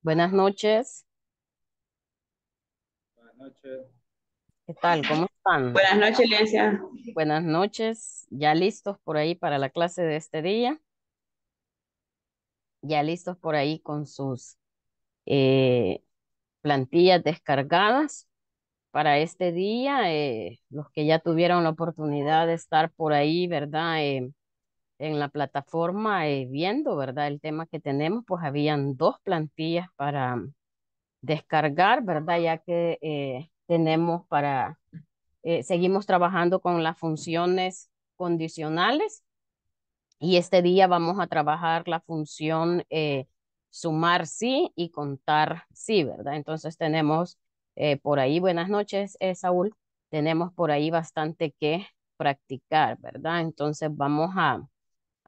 Buenas noches. Buenas noches. ¿Qué tal? ¿Cómo están? Buenas noches, Buenas noches. ¿Ya listos por ahí para la clase de este día? Ya listos por ahí con sus eh, plantillas descargadas para este día. Eh, los que ya tuvieron la oportunidad de estar por ahí, ¿verdad? Eh, en la plataforma eh, viendo, ¿verdad? El tema que tenemos, pues habían dos plantillas para mm, descargar, ¿verdad? Ya que eh, tenemos para, eh, seguimos trabajando con las funciones condicionales y este día vamos a trabajar la función sumar sí y contar sí, ¿verdad? Entonces tenemos por ahí, buenas noches, Saúl, tenemos por ahí bastante que practicar, ¿verdad? Entonces vamos a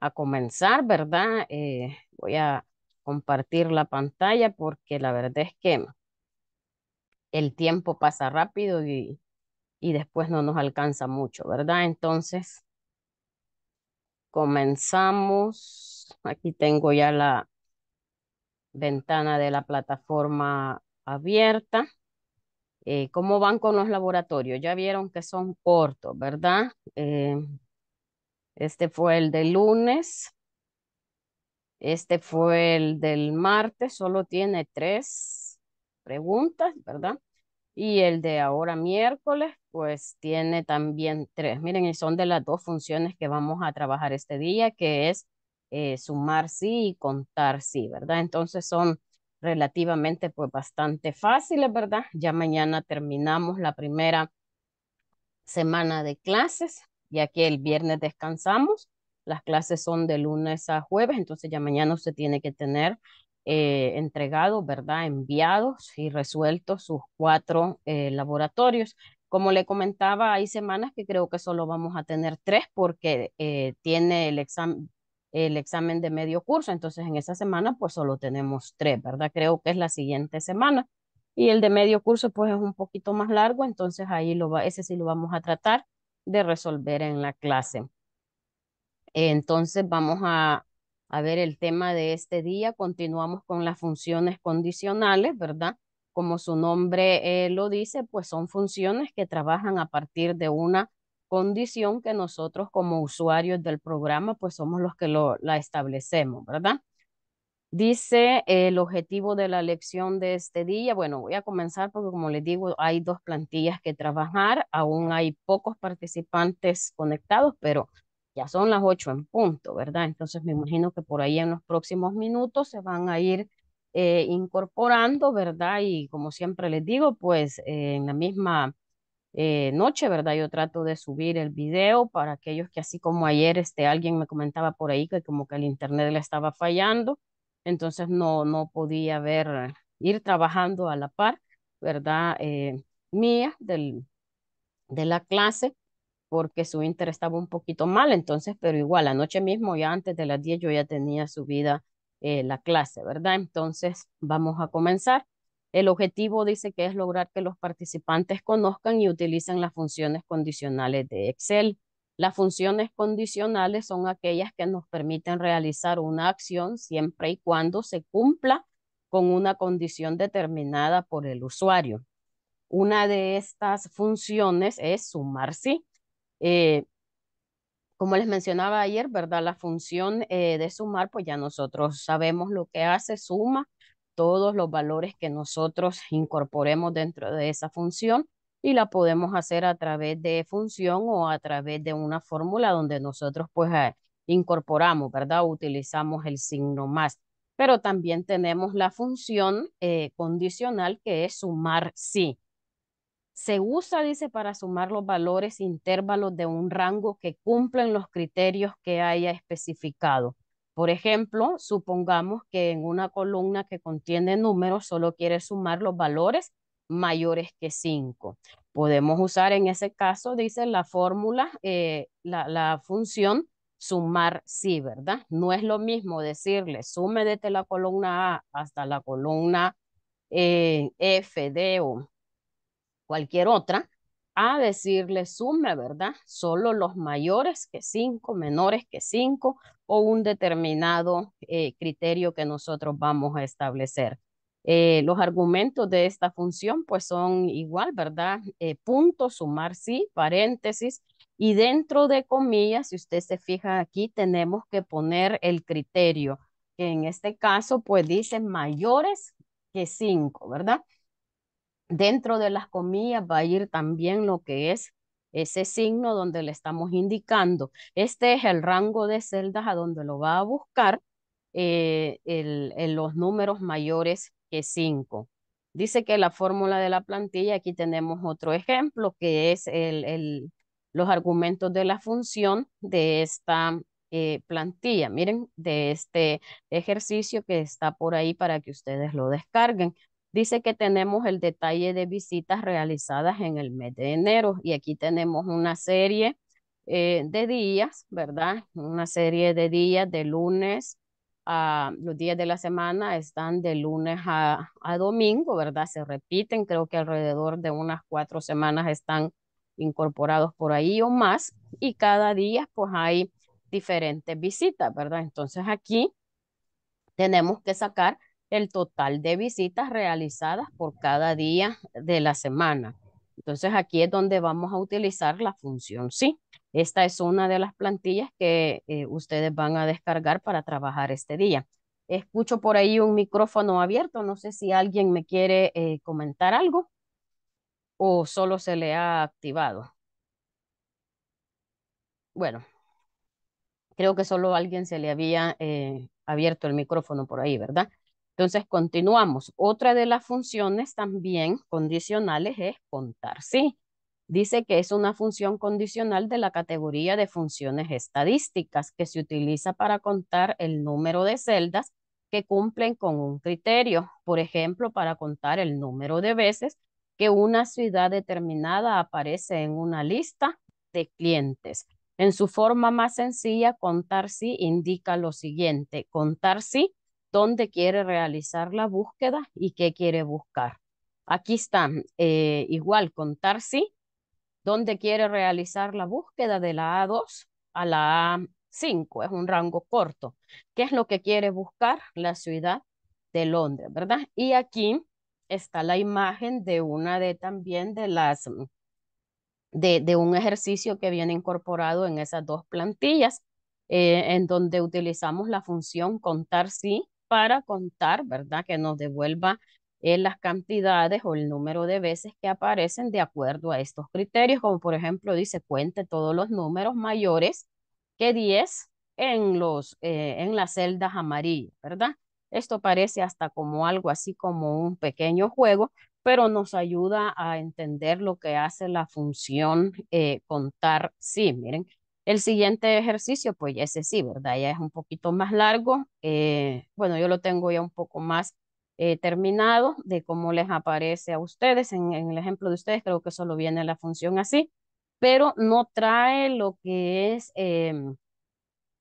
a comenzar, ¿verdad? Eh, voy a compartir la pantalla porque la verdad es que el tiempo pasa rápido y, y después no nos alcanza mucho, ¿verdad? Entonces, comenzamos. Aquí tengo ya la ventana de la plataforma abierta. Eh, ¿Cómo van con los laboratorios? Ya vieron que son cortos, ¿verdad? Eh, este fue el de lunes. Este fue el del martes, solo tiene tres preguntas, ¿verdad? Y el de ahora miércoles, pues tiene también tres. Miren, y son de las dos funciones que vamos a trabajar este día, que es eh, sumar sí y contar sí, ¿verdad? Entonces son relativamente, pues bastante fáciles, ¿verdad? Ya mañana terminamos la primera semana de clases ya que el viernes descansamos, las clases son de lunes a jueves, entonces ya mañana usted tiene que tener eh, entregado, ¿verdad? Enviados y resuelto sus cuatro eh, laboratorios. Como le comentaba, hay semanas que creo que solo vamos a tener tres porque eh, tiene el examen el examen de medio curso, entonces en esa semana pues solo tenemos tres, ¿verdad? Creo que es la siguiente semana. Y el de medio curso pues es un poquito más largo, entonces ahí lo va, ese sí lo vamos a tratar de resolver en la clase. Entonces vamos a, ver el tema de este día. Continuamos con las funciones condicionales, ¿verdad? Como su nombre eh, lo dice, pues son funciones que trabajan a partir de una condición que nosotros como usuarios del programa, pues somos los que la establecemos, ¿verdad? Dice el objetivo de la lección de este día. Bueno, voy a comenzar porque como les digo, hay dos plantillas que trabajar. Aún hay pocos participantes conectados, pero ya son las ocho en punto, ¿verdad? Entonces me imagino que por ahí en los próximos minutos se van a ir eh, incorporando, ¿verdad? Y como siempre les digo, pues eh, en la misma eh, noche, ¿verdad? Yo trato de subir el video para aquellos que así como ayer, este, alguien me comentaba por ahí que como que el internet le estaba fallando entonces no, no podía ver, ir trabajando a la par, ¿verdad? Eh, mía, de la clase, porque su interés estaba un poquito mal, entonces, pero igual, anoche mismo, ya antes de las 10, yo ya tenía subida eh, la clase, ¿verdad? Entonces, vamos a comenzar. El objetivo dice que es lograr que los participantes conozcan y utilicen las funciones condicionales de Excel. Las funciones condicionales son aquellas que nos permiten realizar una acción siempre y cuando se cumpla con una condición determinada por el usuario. Una de estas funciones es sumar sí. Eh, como les mencionaba ayer, ¿verdad? La función eh, de sumar, pues ya nosotros sabemos lo que hace, suma todos los valores que nosotros incorporemos dentro de esa función y la podemos hacer a través de función o a través de una fórmula donde nosotros pues incorporamos, ¿verdad? Utilizamos el signo más. Pero también tenemos la función eh, condicional que es sumar sí. Se usa, dice, para sumar los valores intervalos de un rango que cumplen los criterios que haya especificado. Por ejemplo, supongamos que en una columna que contiene números solo quiere sumar los valores mayores que 5. Podemos usar en ese caso, dice la fórmula, eh, la, función sumar sí, ¿verdad? No es lo mismo decirle sume desde la columna A hasta la columna eh, F, D o cualquier otra, a decirle sume, ¿verdad? Solo los mayores que 5, menores que 5 o un determinado eh, criterio que nosotros vamos a establecer. Eh, los argumentos de esta función pues son igual, ¿verdad? Eh, punto, sumar sí, paréntesis. Y dentro de comillas, si usted se fija aquí, tenemos que poner el criterio, que en este caso pues dice mayores que 5, ¿verdad? Dentro de las comillas va a ir también lo que es ese signo donde le estamos indicando. Este es el rango de celdas a donde lo va a buscar eh, los números mayores que 5. Dice que la fórmula de la plantilla, aquí tenemos otro ejemplo, que es el, los argumentos de la función de esta eh, plantilla. Miren, de este ejercicio que está por ahí para que ustedes lo descarguen. Dice que tenemos el detalle de visitas realizadas en el mes de enero y aquí tenemos una serie eh, de días, ¿verdad? Una serie de días de lunes Ah, los días de la semana están de lunes a, a, domingo, ¿verdad? Se repiten, creo que alrededor de unas cuatro semanas están incorporados por ahí o más, y cada día pues hay diferentes visitas, ¿verdad? Entonces aquí tenemos que sacar el total de visitas realizadas por cada día de la semana. Entonces aquí es donde vamos a utilizar la función sí. Esta es una de las plantillas que eh, ustedes van a descargar para trabajar este día. Escucho por ahí un micrófono abierto. No sé si alguien me quiere eh, comentar algo o solo se le ha activado. Bueno, creo que solo alguien se le había eh, abierto el micrófono por ahí, ¿verdad? Entonces continuamos. Otra de las funciones también condicionales es contar, ¿sí? dice que es una función condicional de la categoría de funciones estadísticas que se utiliza para contar el número de celdas que cumplen con un criterio, por ejemplo, para contar el número de veces que una ciudad determinada aparece en una lista de clientes. En su forma más sencilla, contar sí indica lo siguiente, contar sí dónde quiere realizar la búsqueda y qué quiere buscar. Aquí está, eh, igual, contar sí donde quiere realizar la búsqueda de la A2 a la A5, es un rango corto. ¿Qué es lo que quiere buscar? La ciudad de Londres, ¿verdad? Y aquí está la imagen de una de también de las, mm, de, de un ejercicio que viene incorporado en esas dos plantillas, eh, en donde utilizamos la función contar sí para contar, ¿verdad? Que nos devuelva en las cantidades o el número de veces que aparecen de acuerdo a estos criterios, como por ejemplo dice cuente todos los números mayores que 10 en, los, eh, en las celdas amarillas, ¿verdad? Esto parece hasta como algo así como un pequeño juego, pero nos ayuda a entender lo que hace la función eh, contar sí. Miren, el siguiente ejercicio, pues ese sí, ¿verdad? Ya es un poquito más largo. Eh, bueno, yo lo tengo ya un poco más eh, terminado de cómo les aparece a ustedes. En, el ejemplo de ustedes creo que solo viene la función así, pero no trae lo que es, em,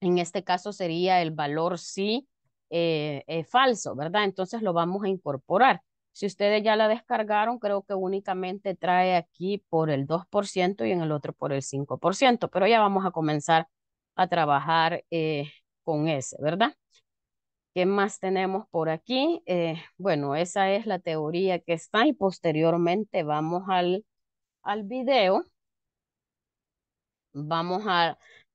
en este caso sería el valor sí eh, eh, falso, ¿verdad? Entonces lo vamos a incorporar. Si ustedes ya la descargaron, creo que únicamente trae aquí por el 2% y en el otro por el 5%, pero ya vamos a comenzar a trabajar con ese, ¿verdad? ¿Qué más tenemos por aquí? Eh, bueno, esa es la teoría que está y posteriormente vamos al, al video. Vamos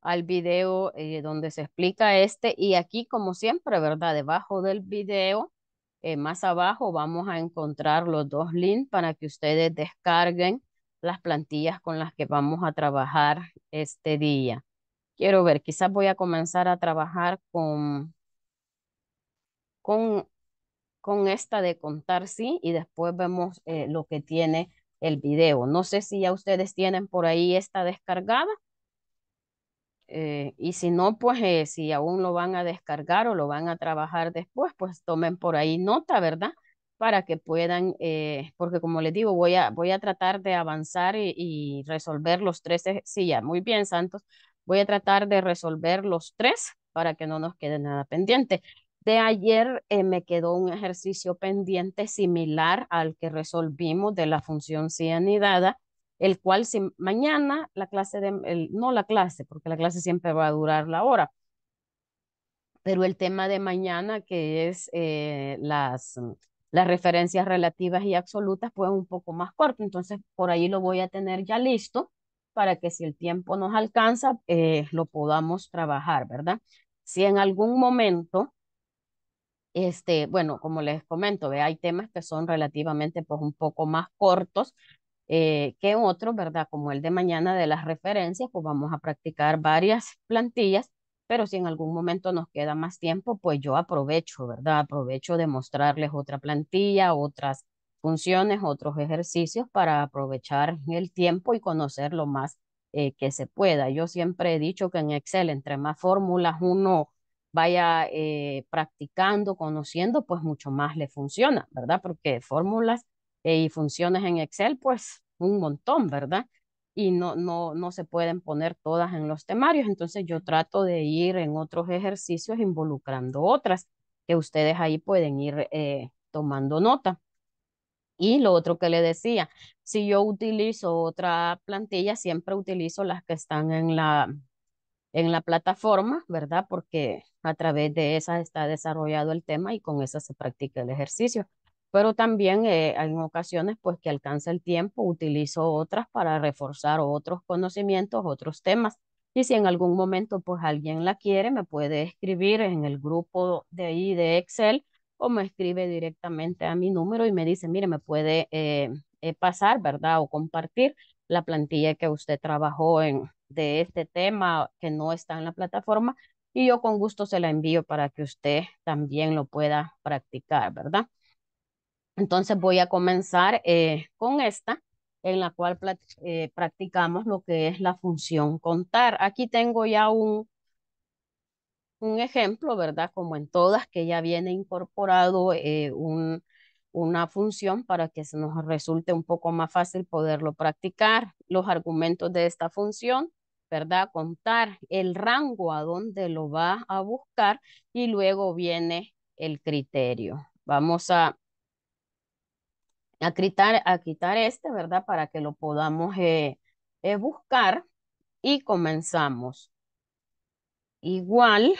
al video eh, donde se explica este y aquí como siempre, ¿verdad? Debajo del video, eh, más abajo vamos a encontrar los dos links para que ustedes descarguen las plantillas con las que vamos a trabajar este día. Quiero ver, quizás voy a comenzar a trabajar con con, con esta de contar sí y después vemos eh, lo que tiene el video. No sé si ya ustedes tienen por ahí esta descargada. Eh, y si no, pues eh, si aún lo van a descargar o lo van a trabajar después, pues tomen por ahí nota, ¿verdad? Para que puedan, porque como les digo, voy a, voy a tratar de avanzar y, y resolver los tres. Sí, ya, muy bien, Santos. Voy a tratar de resolver los tres para que no nos quede nada pendiente de ayer eh, me quedó un ejercicio pendiente similar al que resolvimos de la función cianidada, el cual si mañana la clase, de, no la clase, porque la clase siempre va a durar la hora, pero el tema de mañana que es eh, las, las referencias relativas y absolutas, pues un poco más corto, entonces por ahí lo voy a tener ya listo para que si el tiempo nos alcanza, eh, lo podamos trabajar, ¿verdad? Si en algún momento este, bueno, como les comento, ¿ve? hay temas que son relativamente pues, un poco más cortos eh, que otros, ¿verdad? Como el de mañana de las referencias, pues vamos a practicar varias plantillas, pero si en algún momento nos queda más tiempo, pues yo aprovecho, ¿verdad? Aprovecho de mostrarles otra plantilla, otras funciones, otros ejercicios para aprovechar el tiempo y conocer lo más eh, que se pueda. Yo siempre he dicho que en Excel, entre más fórmulas uno vaya eh, practicando, conociendo, pues mucho más le funciona, ¿verdad? Porque fórmulas eh, y funciones en Excel, pues un montón, ¿verdad? Y no, no, no se pueden poner todas en los temarios, entonces yo trato de ir en otros ejercicios involucrando otras que ustedes ahí pueden ir eh, tomando nota. Y lo otro que le decía, si yo utilizo otra plantilla, siempre utilizo las que están en la, en la plataforma, ¿verdad? Porque a través de esas está desarrollado el tema y con esa se practica el ejercicio. Pero también eh, en ocasiones, pues que alcanza el tiempo, utilizo otras para reforzar otros conocimientos, otros temas. Y si en algún momento, pues alguien la quiere, me puede escribir en el grupo de ahí de Excel o me escribe directamente a mi número y me dice, mire, me puede eh, eh, pasar, ¿verdad? O compartir la plantilla que usted trabajó en, de este tema que no está en la plataforma y yo con gusto se la envío para que usted también lo pueda practicar, ¿verdad? Entonces voy a comenzar eh, con esta, en la cual eh, practicamos lo que es la función contar. Aquí tengo ya un, un ejemplo, ¿verdad? Como en todas, que ya viene incorporado eh, un, una función para que se nos resulte un poco más fácil poderlo practicar. Los argumentos de esta función ¿verdad? Contar el rango a donde lo va a buscar y luego viene el criterio. Vamos a, a, quitar, a quitar este, ¿verdad? Para que lo podamos eh, eh, buscar y comenzamos. Igual,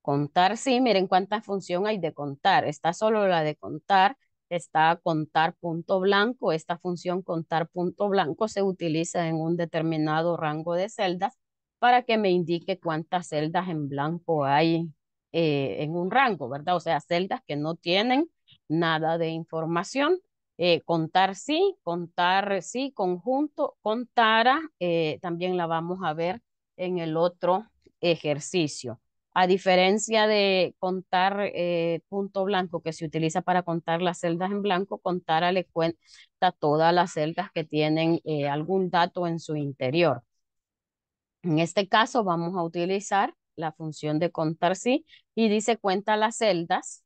contar, sí, miren cuánta función hay de contar. Está solo la de contar está contar punto blanco. Esta función contar punto blanco se utiliza en un determinado rango de celdas para que me indique cuántas celdas en blanco hay eh, en un rango, ¿verdad? O sea, celdas que no tienen nada de información. Eh, contar sí, contar sí, conjunto, contara, eh, también la vamos a ver en el otro ejercicio a diferencia de contar eh, punto blanco que se utiliza para contar las celdas en blanco, Contara le cuenta todas las celdas que tienen eh, algún dato en su interior. En este caso vamos a utilizar la función de contar sí y dice cuenta las celdas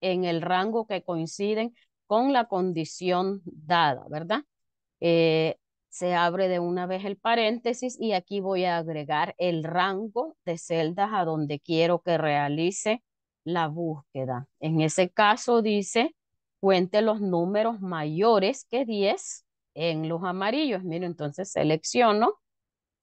en el rango que coinciden con la condición dada, ¿verdad? Eh, se abre de una vez el paréntesis y aquí voy a agregar el rango de celdas a donde quiero que realice la búsqueda. En ese caso dice, cuente los números mayores que 10 en los amarillos. Miren, entonces selecciono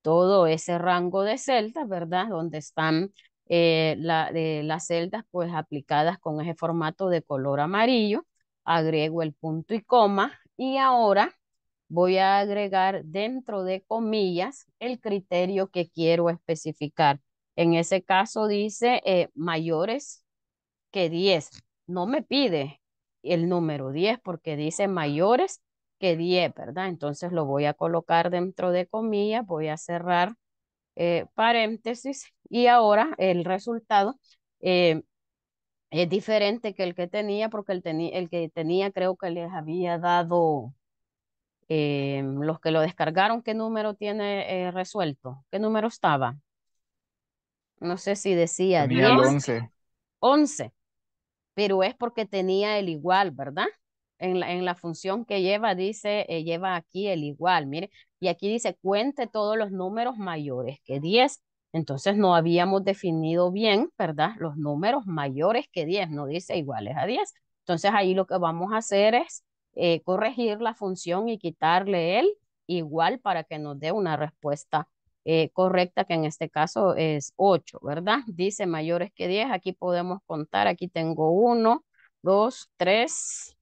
todo ese rango de celdas, ¿verdad? Donde están eh, la, eh, las celdas pues aplicadas con ese formato de color amarillo. Agrego el punto y coma y ahora voy a agregar dentro de comillas el criterio que quiero especificar. En ese caso dice eh, mayores que 10. No me pide el número 10 porque dice mayores que 10, ¿verdad? Entonces lo voy a colocar dentro de comillas, voy a cerrar eh, paréntesis y ahora el resultado eh, es diferente que el que tenía porque el, el que tenía creo que les había dado eh, los que lo descargaron, ¿qué número tiene eh, resuelto? ¿Qué número estaba? No sé si decía 10. 11. 11. Pero es porque tenía el igual, ¿verdad? En la, en la función que lleva, dice, eh, lleva aquí el igual, mire. Y aquí dice, cuente todos los números mayores que 10. Entonces no habíamos definido bien, ¿verdad? Los números mayores que 10, no dice iguales a 10. Entonces ahí lo que vamos a hacer es eh, corregir la función y quitarle el igual para que nos dé una respuesta eh, correcta, que en este caso es 8, ¿verdad? Dice mayores que 10, aquí podemos contar, aquí tengo 1, 2, 3,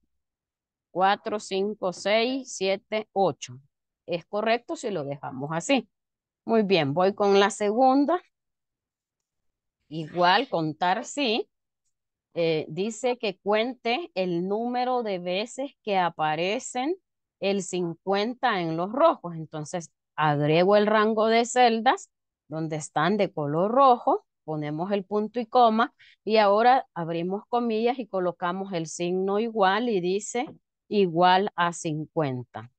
4, 5, 6, 7, 8. Es correcto si lo dejamos así. Muy bien, voy con la segunda. Igual, contar sí. Eh, dice que cuente el número de veces que aparecen el 50 en los rojos. Entonces, agrego el rango de celdas donde están de color rojo, ponemos el punto y coma y ahora abrimos comillas y colocamos el signo igual y dice igual a 50.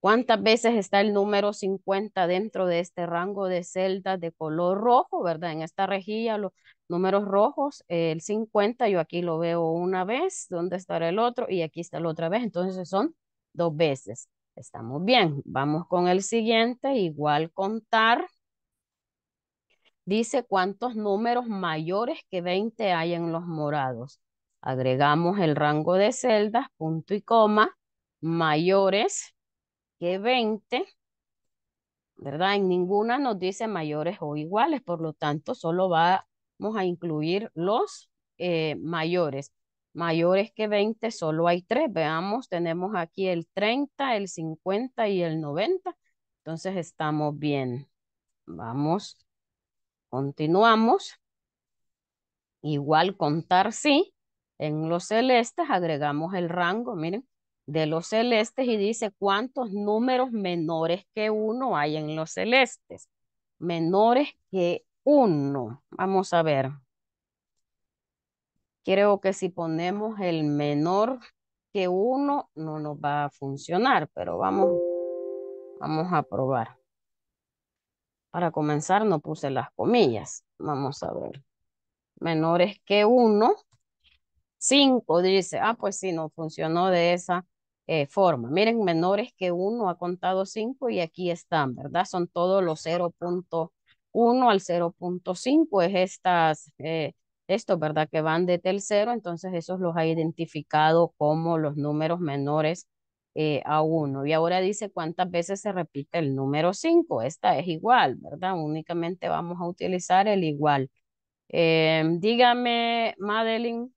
¿Cuántas veces está el número 50 dentro de este rango de celdas de color rojo, verdad? En esta rejilla lo, números rojos, el 50 yo aquí lo veo una vez, ¿dónde estará el otro? Y aquí está la otra vez, entonces son dos veces. Estamos bien, vamos con el siguiente, igual contar. Dice cuántos números mayores que 20 hay en los morados. Agregamos el rango de celdas, punto y coma, mayores que 20, ¿verdad? En ninguna nos dice mayores o iguales, por lo tanto, solo va vamos a incluir los eh, mayores. Mayores que 20 solo hay tres. Veamos, tenemos aquí el 30, el 50 y el 90. Entonces estamos bien. Vamos, continuamos. Igual contar sí. En los celestes agregamos el rango, miren, de los celestes y dice cuántos números menores que uno hay en los celestes. Menores que 1. Vamos a ver. Creo que si ponemos el menor que 1 no nos va a funcionar, pero vamos, vamos a probar. Para comenzar no puse las comillas. Vamos a ver. Menores que 1. 5 dice, ah, pues sí, no funcionó de esa eh, forma. Miren, menores que 1 ha contado 5 y aquí están, ¿verdad? Son todos los punto 1 al 0.5 es estas, esto, eh, estos, ¿verdad? Que van desde el tercero, entonces esos los ha identificado como los números menores eh, a 1. Y ahora dice cuántas veces se repite el número 5. Esta es igual, ¿verdad? Únicamente vamos a utilizar el igual. Em, dígame, Madeline.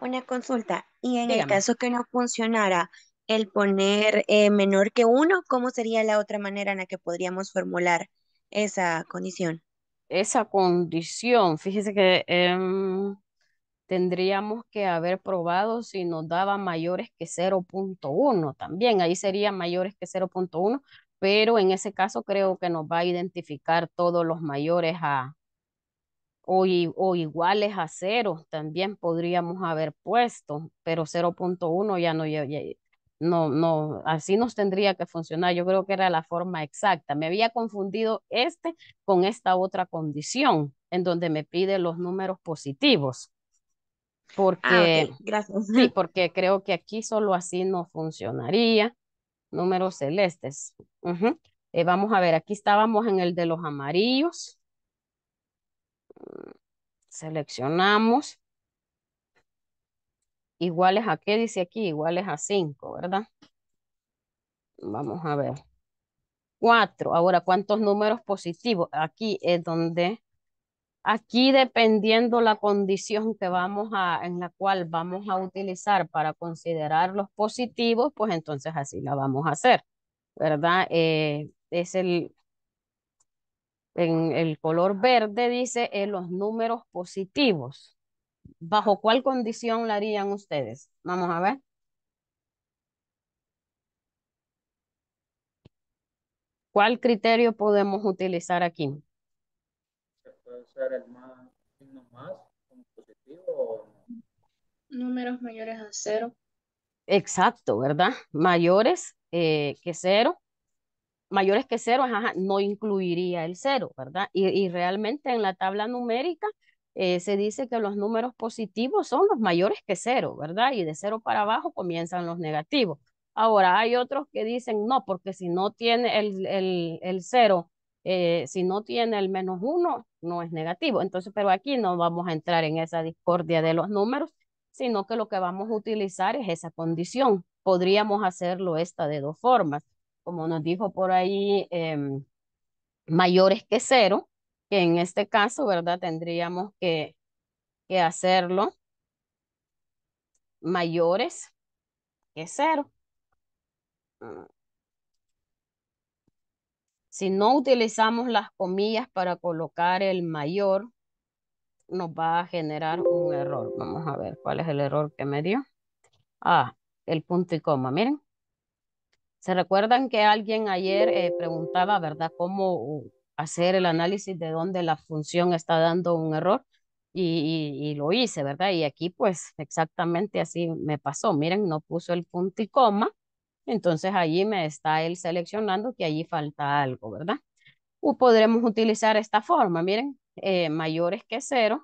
Una consulta. Y en el caso que no funcionara, el poner eh, menor que uno, ¿cómo sería la otra manera en la que podríamos formular esa condición? Esa condición, fíjese que em, tendríamos que haber probado si nos daba mayores que 0.1 también, ahí sería mayores que 0.1, pero en ese caso creo que nos va a identificar todos los mayores a, o, iguales a cero también podríamos haber puesto, pero 0.1 ya no, no, no, así nos tendría que funcionar. Yo creo que era la forma exacta. Me había confundido este con esta otra condición en donde me pide los números positivos. Ah, porque, Gracias. Sí, porque creo que aquí solo así no funcionaría. Números celestes. Eh, vamos a ver, aquí estábamos en el de los amarillos. Mm, seleccionamos iguales a qué dice aquí, iguales a 5, ¿verdad? Vamos a ver. 4. Ahora, ¿cuántos números positivos? Aquí es donde, aquí dependiendo la condición que vamos a, en la cual vamos a utilizar para considerar los positivos, pues entonces así la vamos a hacer, ¿verdad? Eh, es el, en el color verde dice en eh, los números positivos. ¿bajo cuál condición la harían ustedes? Vamos a ver. ¿Cuál criterio podemos utilizar aquí? Se puede el más, signo Números mayores a cero. Exacto, ¿verdad? Mayores eh, que cero. Mayores que cero, no incluiría el cero, ¿verdad? y realmente en la tabla numérica eh, se dice que los números positivos son los mayores que cero, ¿verdad? Y de cero para abajo comienzan los negativos. Ahora, hay otros que dicen no, porque si no tiene el, el, cero, eh, si no tiene el menos uno, no es negativo. Entonces, pero aquí no vamos a entrar en esa discordia de los números, sino que lo que vamos a utilizar es esa condición. Podríamos hacerlo esta de dos formas. Como nos dijo por ahí, em, mayores que cero, que en este caso, ¿verdad? Tendríamos que, que hacerlo mayores que cero. Mm. Si no utilizamos las comillas para colocar el mayor, nos va a generar un error. Vamos a ver cuál es el error que me dio. Ah, el punto y coma, miren. ¿Se recuerdan que alguien ayer eh, preguntaba, verdad, cómo hacer el análisis de dónde la función está dando un error y, lo hice, ¿verdad? Y aquí pues exactamente así me pasó. Miren, no puso el punto y coma, entonces allí me está él seleccionando que allí falta algo, ¿verdad? O podremos utilizar esta forma, miren, eh, mayores que cero.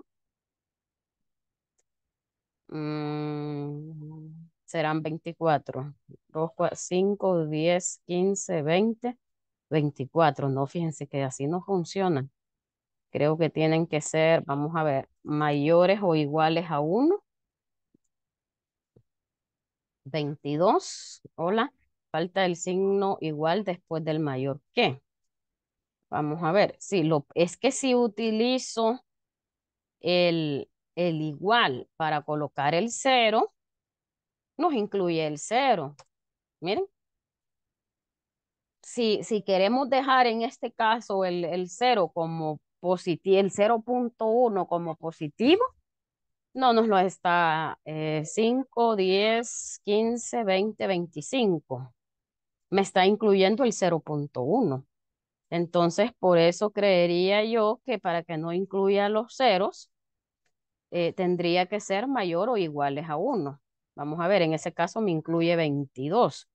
Mm, serán 24, 5, 10, 15, 20, 24. No, fíjense que así no funciona. Creo que tienen que ser, vamos a ver, mayores o iguales a 1. 22. Hola. Falta el signo igual después del mayor que. Vamos a ver. sí lo, es que si utilizo el, el igual para colocar el 0, nos incluye el 0. Miren, si, queremos dejar en este caso el, como positivo, el 0.1 como positivo, no nos lo está 5, 10, 15, 20, 25. Me está incluyendo el 0.1. Entonces, por eso creería yo que para que no incluya los ceros, eh, tendría que ser mayor o iguales a 1. Vamos a ver, en ese caso me incluye 22.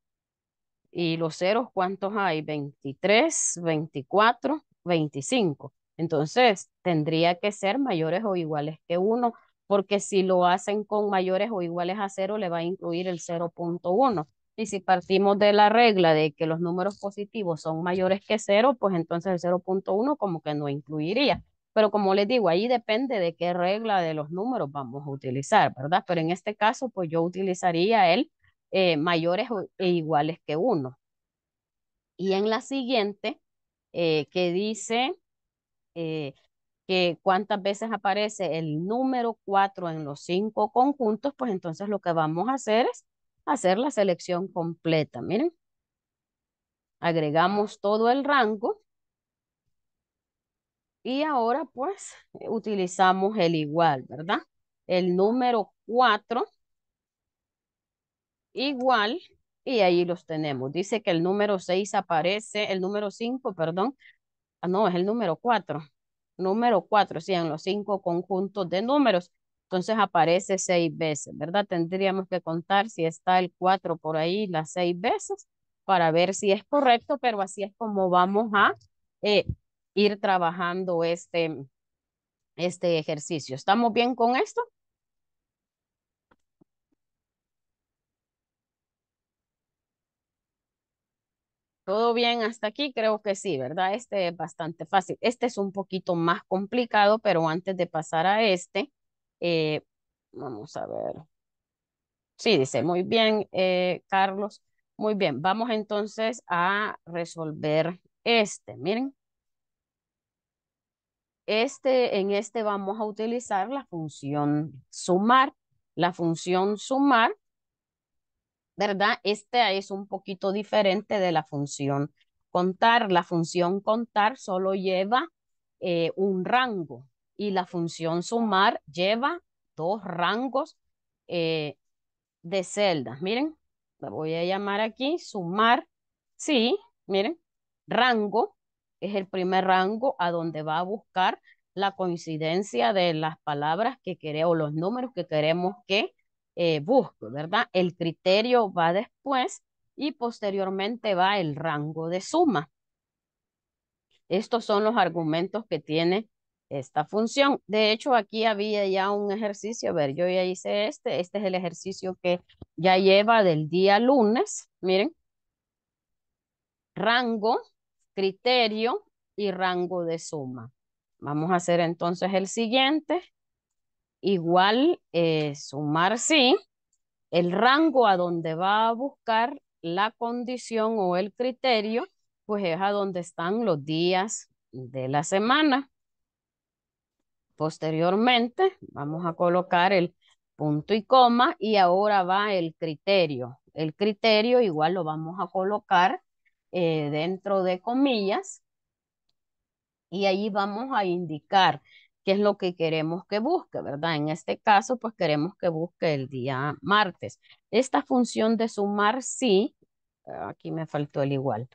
Y los ceros, ¿cuántos hay? 23, 24, 25. Entonces, tendría que ser mayores o iguales que 1, porque si lo hacen con mayores o iguales a 0, le va a incluir el 0.1. Y si partimos de la regla de que los números positivos son mayores que 0, pues entonces el 0.1 como que no incluiría. Pero como les digo, ahí depende de qué regla de los números vamos a utilizar, ¿verdad? Pero en este caso, pues yo utilizaría el eh, mayores e iguales que uno. Y en la siguiente, eh, que dice eh, que cuántas veces aparece el número 4 en los cinco conjuntos, pues entonces lo que vamos a hacer es hacer la selección completa. Miren, agregamos todo el rango y ahora pues utilizamos el igual, ¿verdad? El número 4 igual y ahí los tenemos. Dice que el número 6 aparece, el número 5, perdón, ah, no, es el número 4. Número 4, sí, en los cinco conjuntos de números. Entonces aparece seis veces, ¿verdad? Tendríamos que contar si está el 4 por ahí las seis veces para ver si es correcto, pero así es como vamos a eh, ir trabajando este, este ejercicio. ¿Estamos bien con esto? Todo bien hasta aquí, creo que sí, ¿verdad? Este es bastante fácil. Este es un poquito más complicado, pero antes de pasar a este, eh, vamos a ver. Sí, dice, muy bien, eh, Carlos. Muy bien, vamos entonces a resolver este. Miren. Este, en este vamos a utilizar la función sumar. La función sumar ¿verdad? Este es un poquito diferente de la función contar. La función contar solo lleva eh, un rango y la función sumar lleva dos rangos eh, de celdas. Miren, la voy a llamar aquí sumar. Sí, miren, rango es el primer rango a donde va a buscar la coincidencia de las palabras que queremos, los números que queremos que eh, busco, ¿verdad? El criterio va después y posteriormente va el rango de suma. Estos son los argumentos que tiene esta función. De hecho, aquí había ya un ejercicio, a ver, yo ya hice este, este es el ejercicio que ya lleva del día lunes, miren, rango, criterio y rango de suma. Vamos a hacer entonces el siguiente, igual eh, sumar sí el rango a donde va a buscar la condición o el criterio, pues es a donde están los días de la semana. Posteriormente vamos a colocar el punto y coma y ahora va el criterio. El criterio igual lo vamos a colocar eh, dentro de comillas y ahí vamos a indicar qué es lo que queremos que busque, ¿verdad? En este caso, pues queremos que busque el día martes. Esta función de sumar sí, ah, aquí me faltó el igual,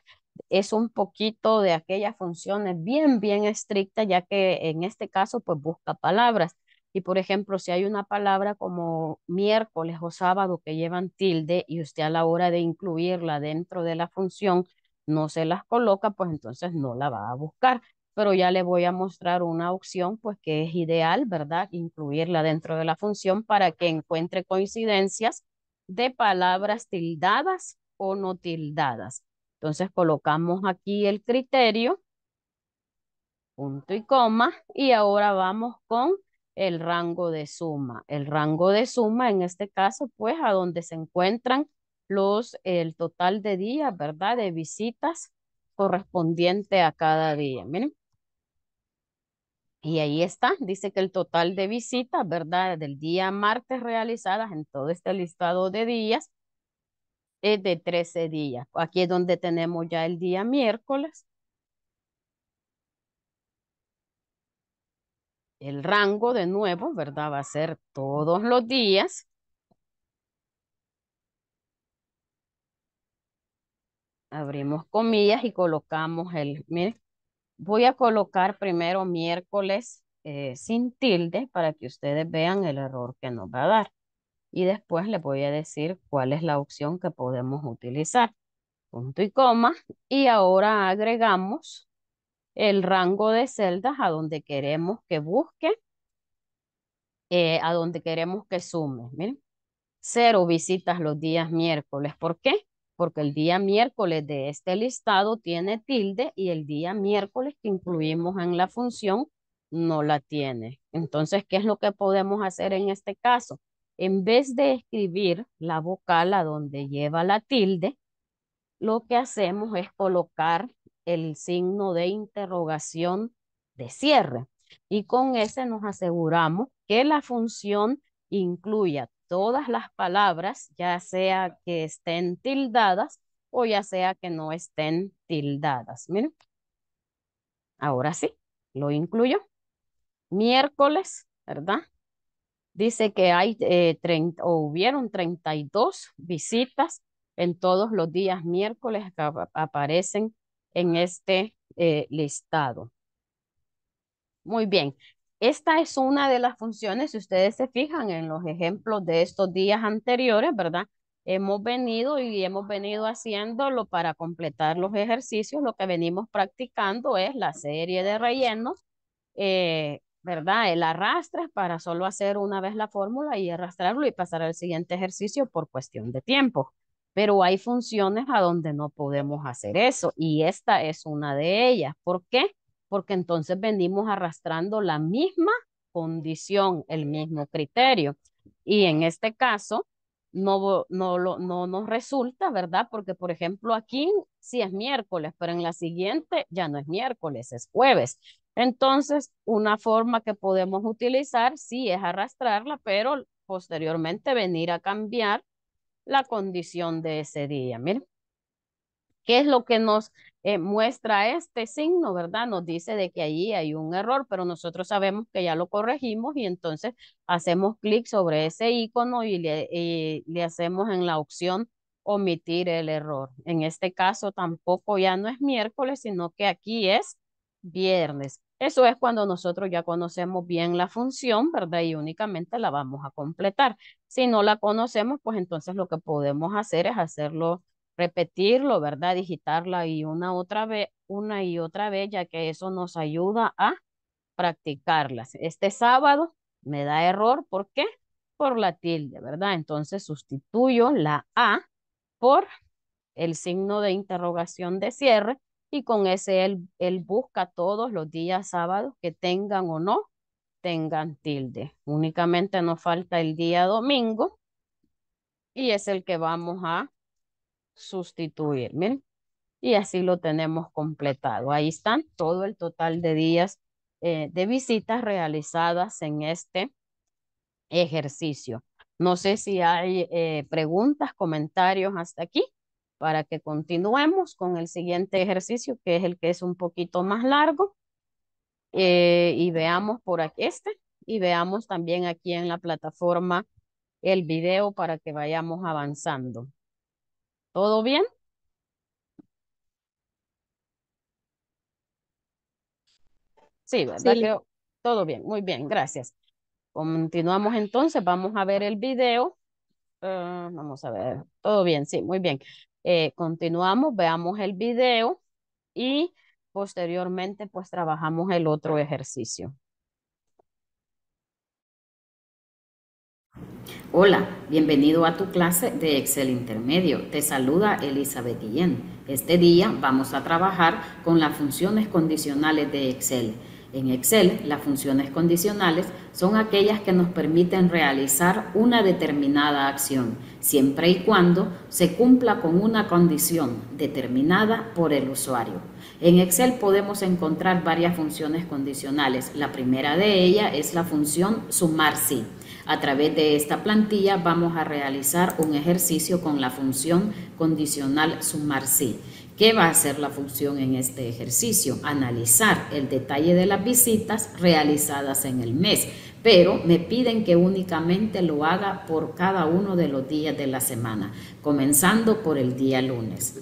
es un poquito de aquellas funciones bien, bien estrictas, ya que en este caso, pues busca palabras. Y por ejemplo, si hay una palabra como miércoles o sábado que llevan tilde y usted a la hora de incluirla dentro de la función no se las coloca, pues entonces no la va a buscar pero ya le voy a mostrar una opción pues que es ideal, ¿verdad? Incluirla dentro de la función para que encuentre coincidencias de palabras tildadas o no tildadas. Entonces colocamos aquí el criterio, punto y coma, y ahora vamos con el rango de suma. El rango de suma en este caso pues a donde se encuentran los, el total de días, ¿verdad? De visitas correspondiente a cada día. Miren, y ahí está, dice que el total de visitas, ¿verdad? Del día martes realizadas en todo este listado de días es de 13 días. Aquí es donde tenemos ya el día miércoles. El rango de nuevo, ¿verdad? Va a ser todos los días. Abrimos comillas y colocamos el, miércoles. Voy a colocar primero miércoles eh, sin tilde para que ustedes vean el error que nos va a dar. Y después les voy a decir cuál es la opción que podemos utilizar. Punto y coma. Y ahora agregamos el rango de celdas a donde queremos que busque, eh, a donde queremos que sume. Miren, cero visitas los días miércoles. ¿Por qué? porque el día miércoles de este listado tiene tilde y el día miércoles que incluimos en la función no la tiene. Entonces, ¿qué es lo que podemos hacer en este caso? En vez de escribir la vocal a donde lleva la tilde, lo que hacemos es colocar el signo de interrogación de cierre. Y con ese nos aseguramos que la función incluya todas las palabras, ya sea que estén tildadas o ya sea que no estén tildadas. Miren, ahora sí, lo incluyo. Miércoles, ¿verdad? Dice que hay eh, o hubieron 32 visitas en todos los días miércoles que aparecen en este eh, listado. Muy bien, esta es una de las funciones, si ustedes se fijan en los ejemplos de estos días anteriores, ¿verdad? Hemos venido y hemos venido haciéndolo para completar los ejercicios. Lo que venimos practicando es la serie de rellenos, eh, ¿verdad? El arrastre para solo hacer una vez la fórmula y arrastrarlo y pasar al siguiente ejercicio por cuestión de tiempo. Pero hay funciones a donde no podemos hacer eso y esta es una de ellas. ¿Por qué? porque entonces venimos arrastrando la misma condición, el mismo criterio. Y en este caso, no, no, no nos resulta, ¿verdad? Porque, por ejemplo, aquí sí es miércoles, pero en la siguiente ya no es miércoles, es jueves. Entonces, una forma que podemos utilizar sí es arrastrarla, pero posteriormente venir a cambiar la condición de ese día. Miren, ¿qué es lo que nos eh, muestra este signo, ¿verdad? Nos dice de que allí hay un error, pero nosotros sabemos que ya lo corregimos y entonces hacemos clic sobre ese icono y le hacemos en la opción omitir el error. En este caso tampoco ya no es miércoles, sino que aquí es viernes. Eso es cuando nosotros ya conocemos bien la función, ¿verdad? Y únicamente la vamos a completar. Si no la conocemos, pues entonces lo que podemos hacer es hacerlo repetirlo, ¿verdad? Digitarla y una otra vez, una y otra vez, ya que eso nos ayuda a practicarlas. Este sábado me da error, ¿por qué? Por la tilde, ¿verdad? Entonces sustituyo la A por el signo de interrogación de cierre y con ese él, él busca todos los días sábados que tengan o no tengan tilde. Únicamente nos falta el día domingo y es el que vamos a sustituir. Y así lo tenemos completado. Ahí están todo el total de días eh, de visitas realizadas en este ejercicio. No sé si hay eh, preguntas, comentarios hasta aquí para que continuemos con el siguiente ejercicio, que es el que es un poquito más largo. Eh, y veamos por aquí este y veamos también aquí en la plataforma el video para que vayamos avanzando. ¿Todo bien? Sí, ¿verdad todo bien? Muy bien, gracias. Continuamos entonces, vamos a ver el video. Ah, vamos a ver, todo bien, sí, muy bien. Eh, continuamos, veamos el video y posteriormente pues trabajamos el otro ejercicio. Hola, bienvenido a tu clase de Excel Intermedio. Te saluda Elizabeth Guillén. Este día vamos a trabajar con las funciones condicionales de Excel. En Excel, las funciones condicionales son aquellas que nos permiten realizar una determinada acción, siempre y cuando se cumpla con una condición determinada por el usuario. En Excel podemos encontrar varias funciones condicionales. La primera de ellas es la función sumar sí. A través de esta plantilla vamos a realizar un ejercicio con la función condicional sumar sí. ¿Qué va a hacer la función en este ejercicio? Analizar el detalle de las visitas realizadas en el mes, pero me piden que únicamente lo haga por cada uno de los días de la semana, comenzando por el día lunes.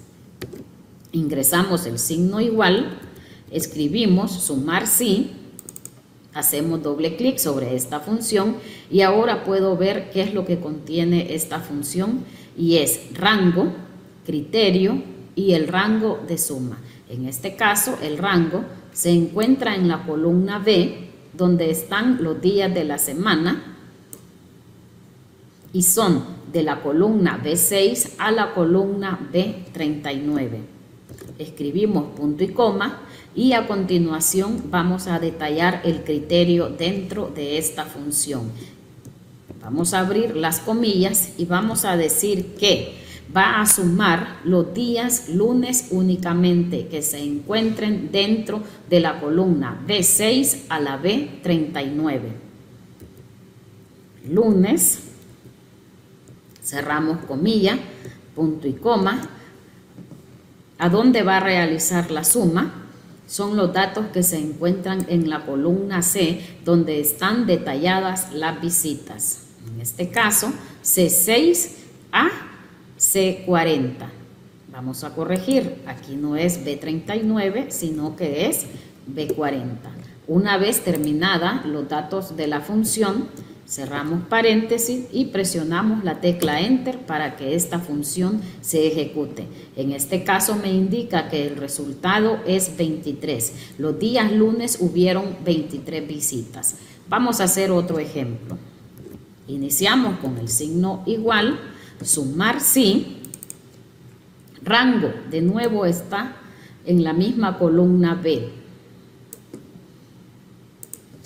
Ingresamos el signo igual, escribimos sumar sí, hacemos doble clic sobre esta función y ahora puedo ver qué es lo que contiene esta función y es rango, criterio, y el rango de suma. En este caso, el rango se encuentra en la columna B, donde están los días de la semana, y son de la columna B6 a la columna B39. Escribimos punto y coma y a continuación vamos a detallar el criterio dentro de esta función. Vamos a abrir las comillas y vamos a decir que va a sumar los días lunes únicamente que se encuentren dentro de la columna B6 a la B39. Lunes, cerramos comilla, punto y coma, a dónde va a realizar la suma son los datos que se encuentran en la columna C, donde están detalladas las visitas. En este caso, C6 a C40. Vamos a corregir, aquí no es B39, sino que es B40. Una vez terminada los datos de la función, cerramos paréntesis y presionamos la tecla Enter para que esta función se ejecute. En este caso me indica que el resultado es 23. Los días lunes hubieron 23 visitas. Vamos a hacer otro ejemplo. Iniciamos con el signo igual Sumar sí. Rango, de nuevo está en la misma columna B.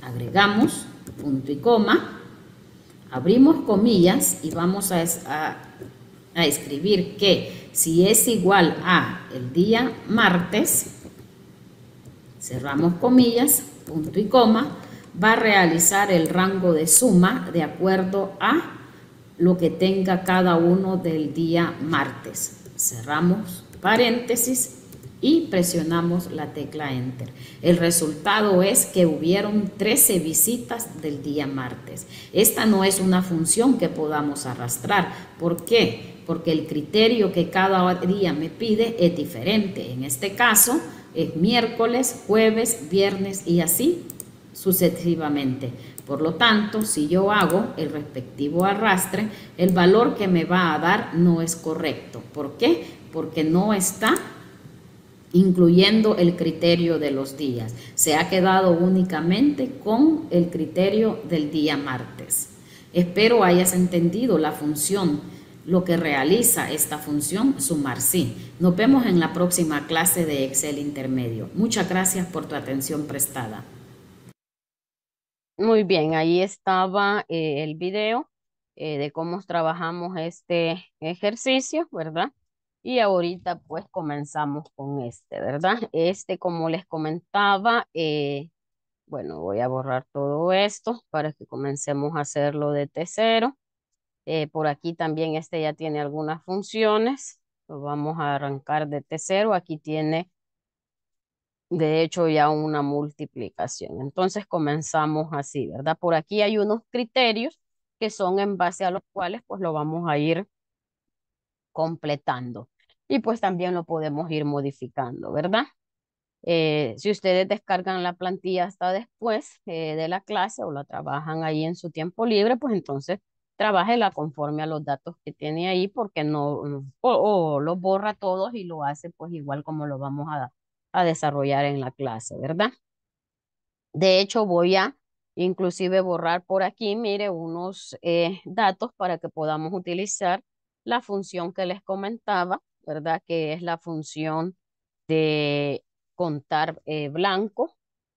Agregamos punto y coma. Abrimos comillas y vamos a, a escribir que si es igual a el día martes, cerramos comillas, punto y coma, va a realizar el rango de suma de acuerdo a lo que tenga cada uno del día martes. Cerramos paréntesis y presionamos la tecla Enter. El resultado es que hubieron 13 visitas del día martes. Esta no es una función que podamos arrastrar. ¿Por qué? Porque el criterio que cada día me pide es diferente. En este caso es miércoles, jueves, viernes y así sucesivamente. Por lo tanto, si yo hago el respectivo arrastre, el valor que me va a dar no es correcto. ¿Por qué? Porque no está incluyendo el criterio de los días. Se ha quedado únicamente con el criterio del día martes. Espero hayas entendido la función, lo que realiza esta función sumar sí. Nos vemos en la próxima clase de Excel intermedio. Muchas gracias por tu atención prestada. Muy bien, ahí estaba eh, el video eh, de cómo trabajamos este ejercicio, ¿verdad? Y ahorita pues comenzamos con este, ¿verdad? Este, como les comentaba, eh, bueno, voy a borrar todo esto para que comencemos a hacerlo de T0. por aquí también este ya tiene algunas funciones. Lo vamos a arrancar de T0. Aquí tiene de hecho ya una multiplicación. Entonces comenzamos así, ¿verdad? Por aquí hay unos criterios que son en base a los cuales pues lo vamos a ir completando. Y pues también lo podemos ir modificando, ¿verdad? Eh, si ustedes descargan la plantilla hasta después eh, de la clase o la trabajan ahí en su tiempo libre, pues entonces trabájela conforme a los datos que tiene ahí porque no, o, o los borra todos y lo hace pues igual como lo vamos a, dar a desarrollar en la clase, ¿verdad? De hecho, voy a inclusive borrar por aquí, mire, unos eh, datos para que podamos utilizar la función que les comentaba, ¿verdad? Que es la función de contar eh, blanco.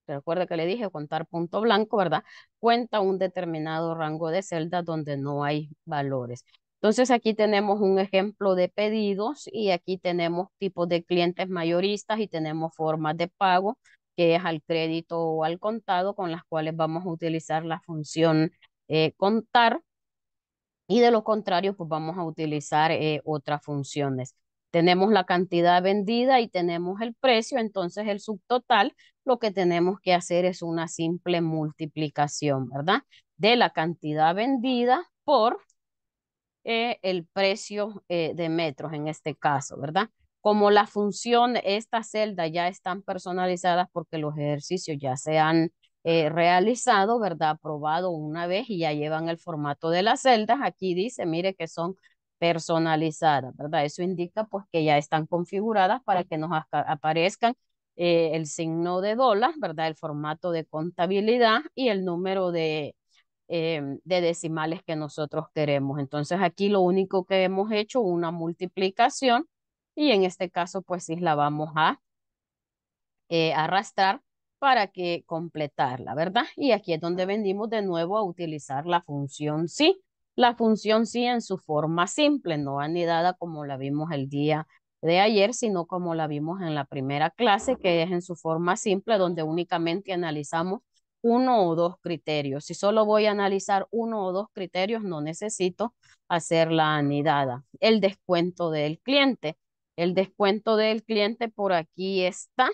Recuerda que le dije contar punto blanco, ¿verdad? Cuenta un determinado rango de celdas donde no hay valores. Entonces aquí tenemos un ejemplo de pedidos y aquí tenemos tipos de clientes mayoristas y tenemos formas de pago que es al crédito o al contado con las cuales vamos a utilizar la función eh, contar y de lo contrario pues vamos a utilizar eh, otras funciones. Tenemos la cantidad vendida y tenemos el precio, entonces el subtotal lo que tenemos que hacer es una simple multiplicación, ¿verdad? De la cantidad vendida por eh, el precio eh, de metros en este caso, ¿verdad? Como la función estas celdas ya están personalizadas porque los ejercicios ya se han eh, realizado, ¿verdad? Aprobado una vez y ya llevan el formato de las celdas. Aquí dice, mire que son personalizadas, ¿verdad? Eso indica pues que ya están configuradas para que nos aparezcan el signo de dólar, ¿verdad? El formato de contabilidad y el número de Em, de decimales que nosotros queremos. Entonces aquí lo único que hemos hecho, una multiplicación, y en este caso pues sí la vamos a eh, arrastrar para que completarla, ¿verdad? Y aquí es donde venimos de nuevo a utilizar la función sí, la función sí en su forma simple, no anidada como la vimos el día de ayer, sino como la vimos en la primera clase, que es en su forma simple, donde únicamente analizamos uno o dos criterios. Si solo voy a analizar uno o dos criterios, no necesito hacer la anidada. El descuento del cliente. El descuento del cliente por aquí está.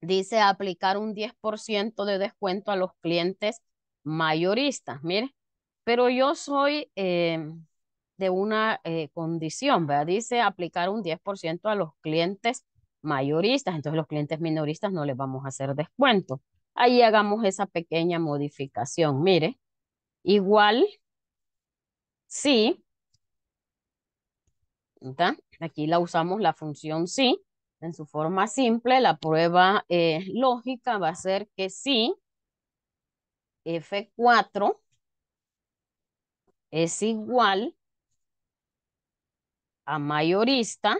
Dice aplicar un 10% de descuento a los clientes mayoristas. Mire, pero yo soy em, de una eh, condición, ¿verdad? Dice aplicar un 10% a los clientes mayoristas. Entonces los clientes minoristas no les vamos a hacer descuento ahí hagamos esa pequeña modificación. Mire, igual, sí, aquí la usamos la función sí, en su forma simple, la prueba eh, lógica va a ser que si, F4 es igual a mayorista,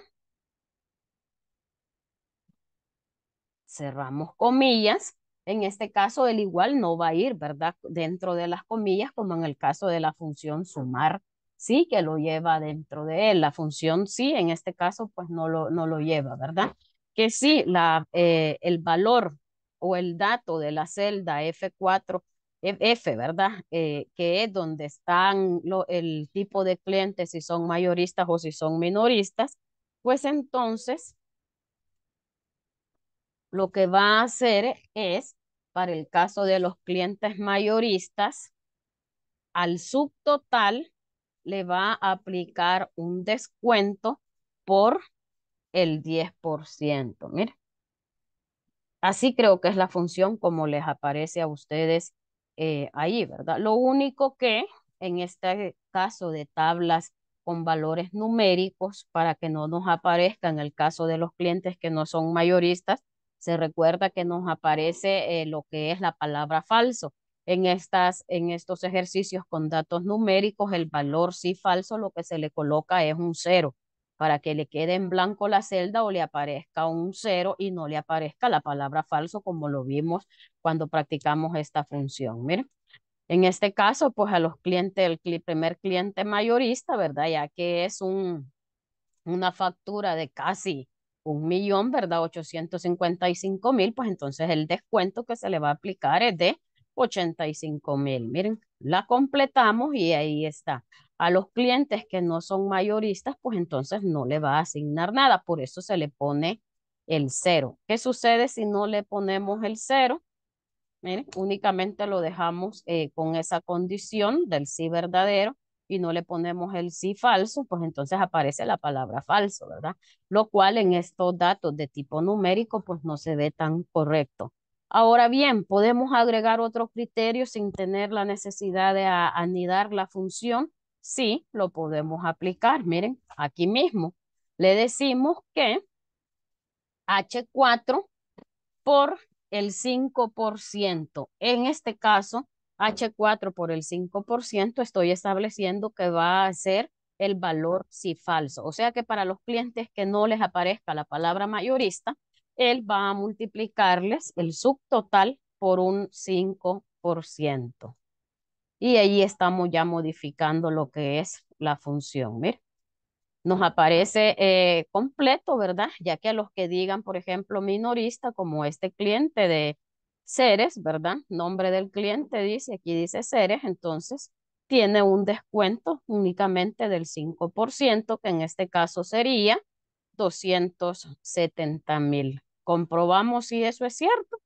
cerramos comillas, en este caso, el igual no va a ir, ¿verdad? Dentro de las comillas, como en el caso de la función sumar, sí que lo lleva dentro de él. La función sí, en este caso, pues no lo, no lo lleva, ¿verdad? Que sí, la, eh, el valor o el dato de la celda F4 F, ¿verdad? Eh, que es donde están lo, el tipo de clientes, si son mayoristas o si son minoristas, pues entonces lo que va a hacer es, para el caso de los clientes mayoristas, al subtotal le va a aplicar un descuento por el 10%. Mira. Así creo que es la función como les aparece a ustedes eh, ahí, ¿verdad? Lo único que en este caso de tablas con valores numéricos, para que no nos aparezca en el caso de los clientes que no son mayoristas, se recuerda que nos aparece eh, lo que es la palabra falso. En, estas, en estos ejercicios con datos numéricos, el valor sí falso, lo que se le coloca es un cero, para que le quede en blanco la celda o le aparezca un cero y no le aparezca la palabra falso, como lo vimos cuando practicamos esta función. Miren. En este caso, pues a los clientes, el primer cliente mayorista, ¿verdad? Ya que es un, una factura de casi un millón, ¿verdad? 855 mil, pues entonces el descuento que se le va a aplicar es de 85 mil. Miren, la completamos y ahí está. A los clientes que no son mayoristas, pues entonces no le va a asignar nada, por eso se le pone el cero. ¿Qué sucede si no le ponemos el cero? Miren, únicamente lo dejamos eh, con esa condición del sí verdadero y no le ponemos el sí falso, pues entonces aparece la palabra falso, ¿verdad? Lo cual en estos datos de tipo numérico pues no se ve tan correcto. Ahora bien, podemos agregar otro criterio sin tener la necesidad de anidar la función. Sí, lo podemos aplicar. Miren, aquí mismo le decimos que H4 por el 5%. En este caso, H4 por el 5%, estoy estableciendo que va a ser el valor si falso. O sea que para los clientes que no les aparezca la palabra mayorista, él va a multiplicarles el subtotal por un 5%. Y ahí estamos ya modificando lo que es la función. Mira, nos aparece eh, completo, ¿verdad? Ya que a los que digan, por ejemplo, minorista, como este cliente de Ceres, ¿verdad? Nombre del cliente dice, aquí dice Ceres, entonces tiene un descuento únicamente del 5%, que en este caso sería 270 mil. Comprobamos si eso es cierto,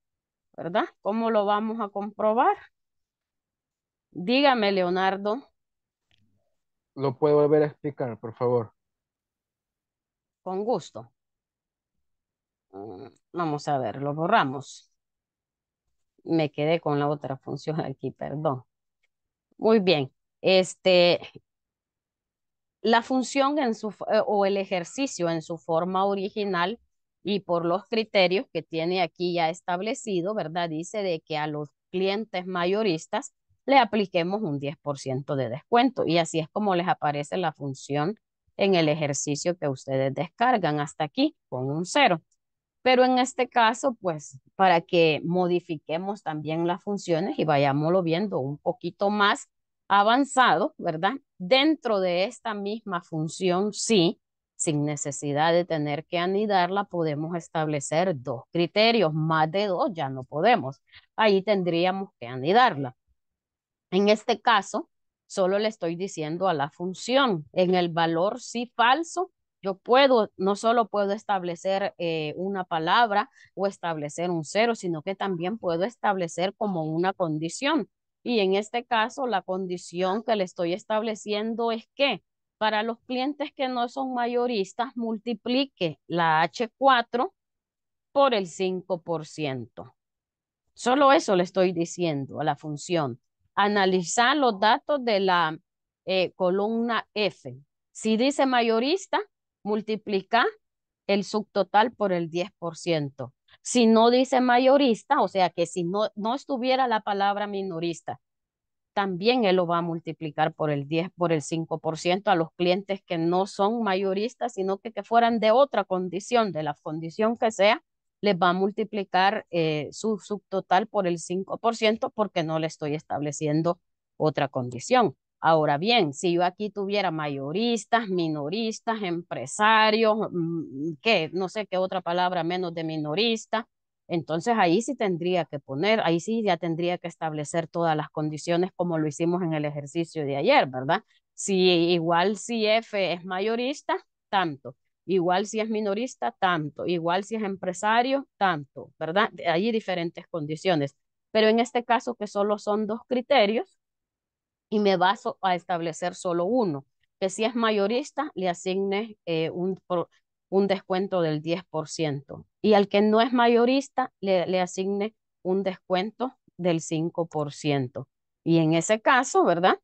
¿verdad? ¿Cómo lo vamos a comprobar? Dígame, Leonardo. ¿Lo puedo volver a explicar, por favor? Con gusto. Mm, vamos a ver, lo borramos me quedé con la otra función aquí, perdón. Muy bien, este, la función en su, eh, o el ejercicio en su forma original y por los criterios que tiene aquí ya establecido, ¿verdad? Dice de que a los clientes mayoristas le apliquemos un 10% de descuento y así es como les aparece la función en el ejercicio que ustedes descargan hasta aquí con un cero. Pero en este caso, pues, para que modifiquemos también las funciones y vayámoslo viendo un poquito más avanzado, ¿verdad? Dentro de esta misma función, sí, sin necesidad de tener que anidarla, podemos establecer dos criterios, más de dos ya no podemos. Ahí tendríamos que anidarla. En este caso, solo le estoy diciendo a la función, en el valor sí falso, yo puedo, no solo puedo establecer eh, una palabra o establecer un cero, sino que también puedo establecer como una condición. Y en este caso, la condición que le estoy estableciendo es que para los clientes que no son mayoristas, multiplique la H4 por el 5%. Solo eso le estoy diciendo a la función. Analizar los datos de la eh, columna F. Si dice mayorista, multiplica el subtotal por el 10%. Si no dice mayorista, o sea que si no, no estuviera la palabra minorista, también él lo va a multiplicar por el 10, por el 5% a los clientes que no son mayoristas, sino que, que fueran de otra condición, de la condición que sea, les va a multiplicar eh, su subtotal por el 5% porque no le estoy estableciendo otra condición. Ahora bien, si yo aquí tuviera mayoristas, minoristas, empresarios, mm, mm, ¿qué? no sé qué otra palabra menos de minorista, entonces ahí sí tendría que poner, ahí sí ya tendría que establecer todas las condiciones como lo hicimos en el ejercicio de ayer, ¿verdad? Si igual si F es mayorista, tanto. Igual si es minorista, tanto. Igual si es empresario, tanto, ¿verdad? Hay diferentes condiciones. Pero en este caso que solo son dos criterios, y me baso a establecer solo uno, que si es mayorista le asigne eh, un, un, descuento del 10% y al que no es mayorista le, asigne un descuento del 5%. Y en ese caso, ¿verdad?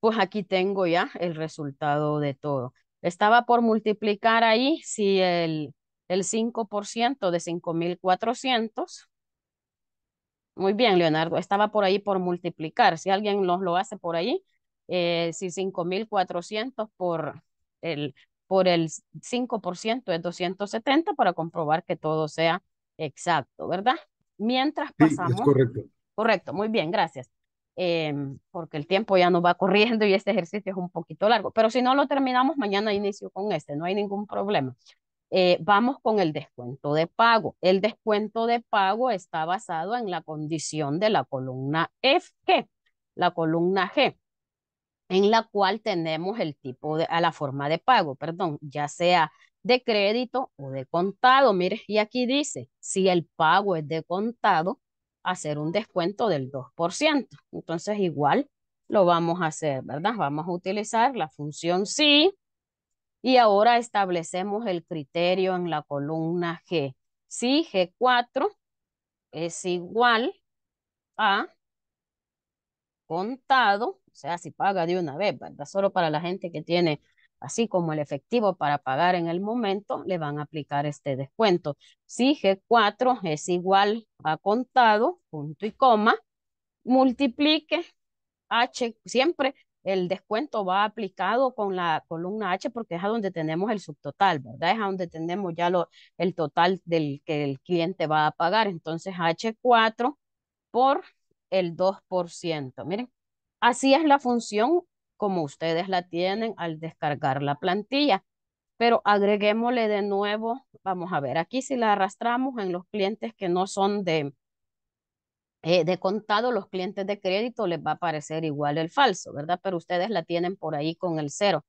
Pues aquí tengo ya el resultado de todo. Estaba por multiplicar ahí si el, el 5% de 5,400 muy bien, Leonardo. Estaba por ahí por multiplicar. Si alguien nos lo hace por ahí, eh, si 5.400 por el, por el 5% es 270 para comprobar que todo sea exacto, ¿verdad? Mientras pasamos. correcto. Correcto, muy bien, gracias. Em, porque el tiempo ya nos va corriendo y este ejercicio es un poquito largo. Pero si no lo terminamos, mañana inicio con este, no hay ningún problema. Eh, vamos con el descuento de pago. El descuento de pago está basado en la condición de la columna F, la columna G, en la cual tenemos el tipo de, a la forma de pago, perdón, ya sea de crédito o de contado. Mire, y aquí dice, si el pago es de contado, hacer un descuento del 2%. Entonces, igual lo vamos a hacer, ¿verdad? Vamos a utilizar la función sí y ahora establecemos el criterio en la columna G. Si G4 es igual a contado, o sea, si paga de una vez, ¿verdad? Solo para la gente que tiene así como el efectivo para pagar en el momento, le van a aplicar este descuento. Si G4 es igual a contado, punto y coma, multiplique H, siempre el descuento va aplicado con la columna H porque es a donde tenemos el subtotal, ¿verdad? Es a donde tenemos ya lo, el total del que el cliente va a pagar. Entonces H4 por el 2%. Miren, así es la función como ustedes la tienen al descargar la plantilla. Pero agreguémosle de nuevo, vamos a ver, aquí si la arrastramos en los clientes que no son de, eh, de contado los clientes de crédito les va a parecer igual el falso, ¿verdad? Pero ustedes la tienen por ahí con el cero.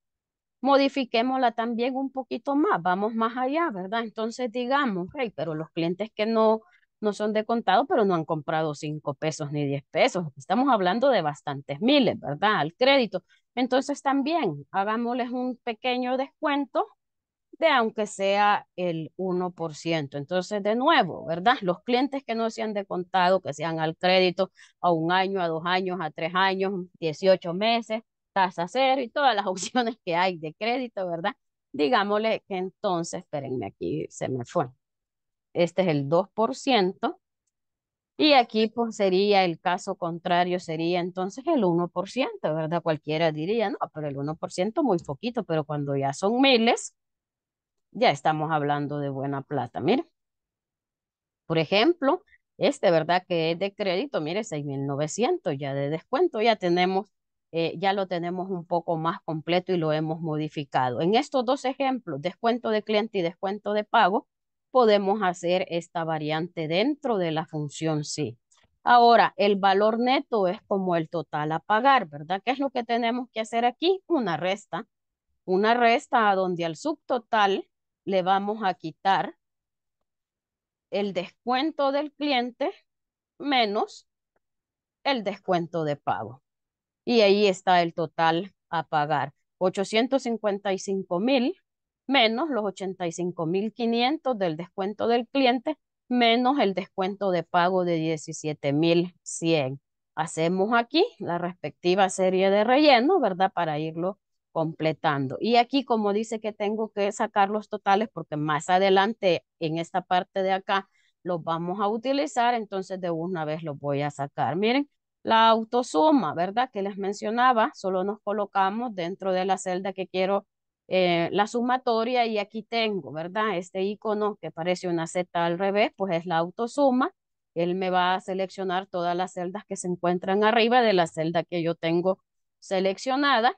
Modifiquémosla también un poquito más, vamos más allá, ¿verdad? Entonces digamos, hey, pero los clientes que no, no son de contado, pero no han comprado cinco pesos ni diez pesos, estamos hablando de bastantes miles, ¿verdad? Al crédito. Entonces también hagámosles un pequeño descuento de aunque sea el 1%. Entonces, de nuevo, ¿verdad? Los clientes que no se han contado que sean al crédito a un año, a dos años, a tres años, 18 meses, tasa cero y todas las opciones que hay de crédito, ¿verdad? Digámosle que entonces, espérenme aquí, se me fue. Este es el 2%. Y aquí pues sería el caso contrario, sería entonces el 1%, ¿verdad? Cualquiera diría, no, pero el 1% muy poquito, pero cuando ya son miles, ya estamos hablando de buena plata. Mire, por ejemplo, este, ¿verdad? Que es de crédito, mire, 6.900 ya de descuento, ya tenemos, eh, ya lo tenemos un poco más completo y lo hemos modificado. En estos dos ejemplos, descuento de cliente y descuento de pago, podemos hacer esta variante dentro de la función sí. Ahora, el valor neto es como el total a pagar, ¿verdad? ¿Qué es lo que tenemos que hacer aquí? Una resta. Una resta donde al subtotal le vamos a quitar el descuento del cliente menos el descuento de pago. Y ahí está el total a pagar. 855,000 mil menos los 85,500 mil del descuento del cliente menos el descuento de pago de 17,100. mil Hacemos aquí la respectiva serie de relleno, ¿verdad? Para irlo completando. Y aquí, como dice que tengo que sacar los totales, porque más adelante en esta parte de acá los vamos a utilizar, entonces de una vez los voy a sacar. Miren, la autosuma, ¿verdad? Que les mencionaba, solo nos colocamos dentro de la celda que quiero eh, la sumatoria y aquí tengo, ¿verdad? Este icono que parece una Z al revés, pues es la autosuma. Él me va a seleccionar todas las celdas que se encuentran arriba de la celda que yo tengo seleccionada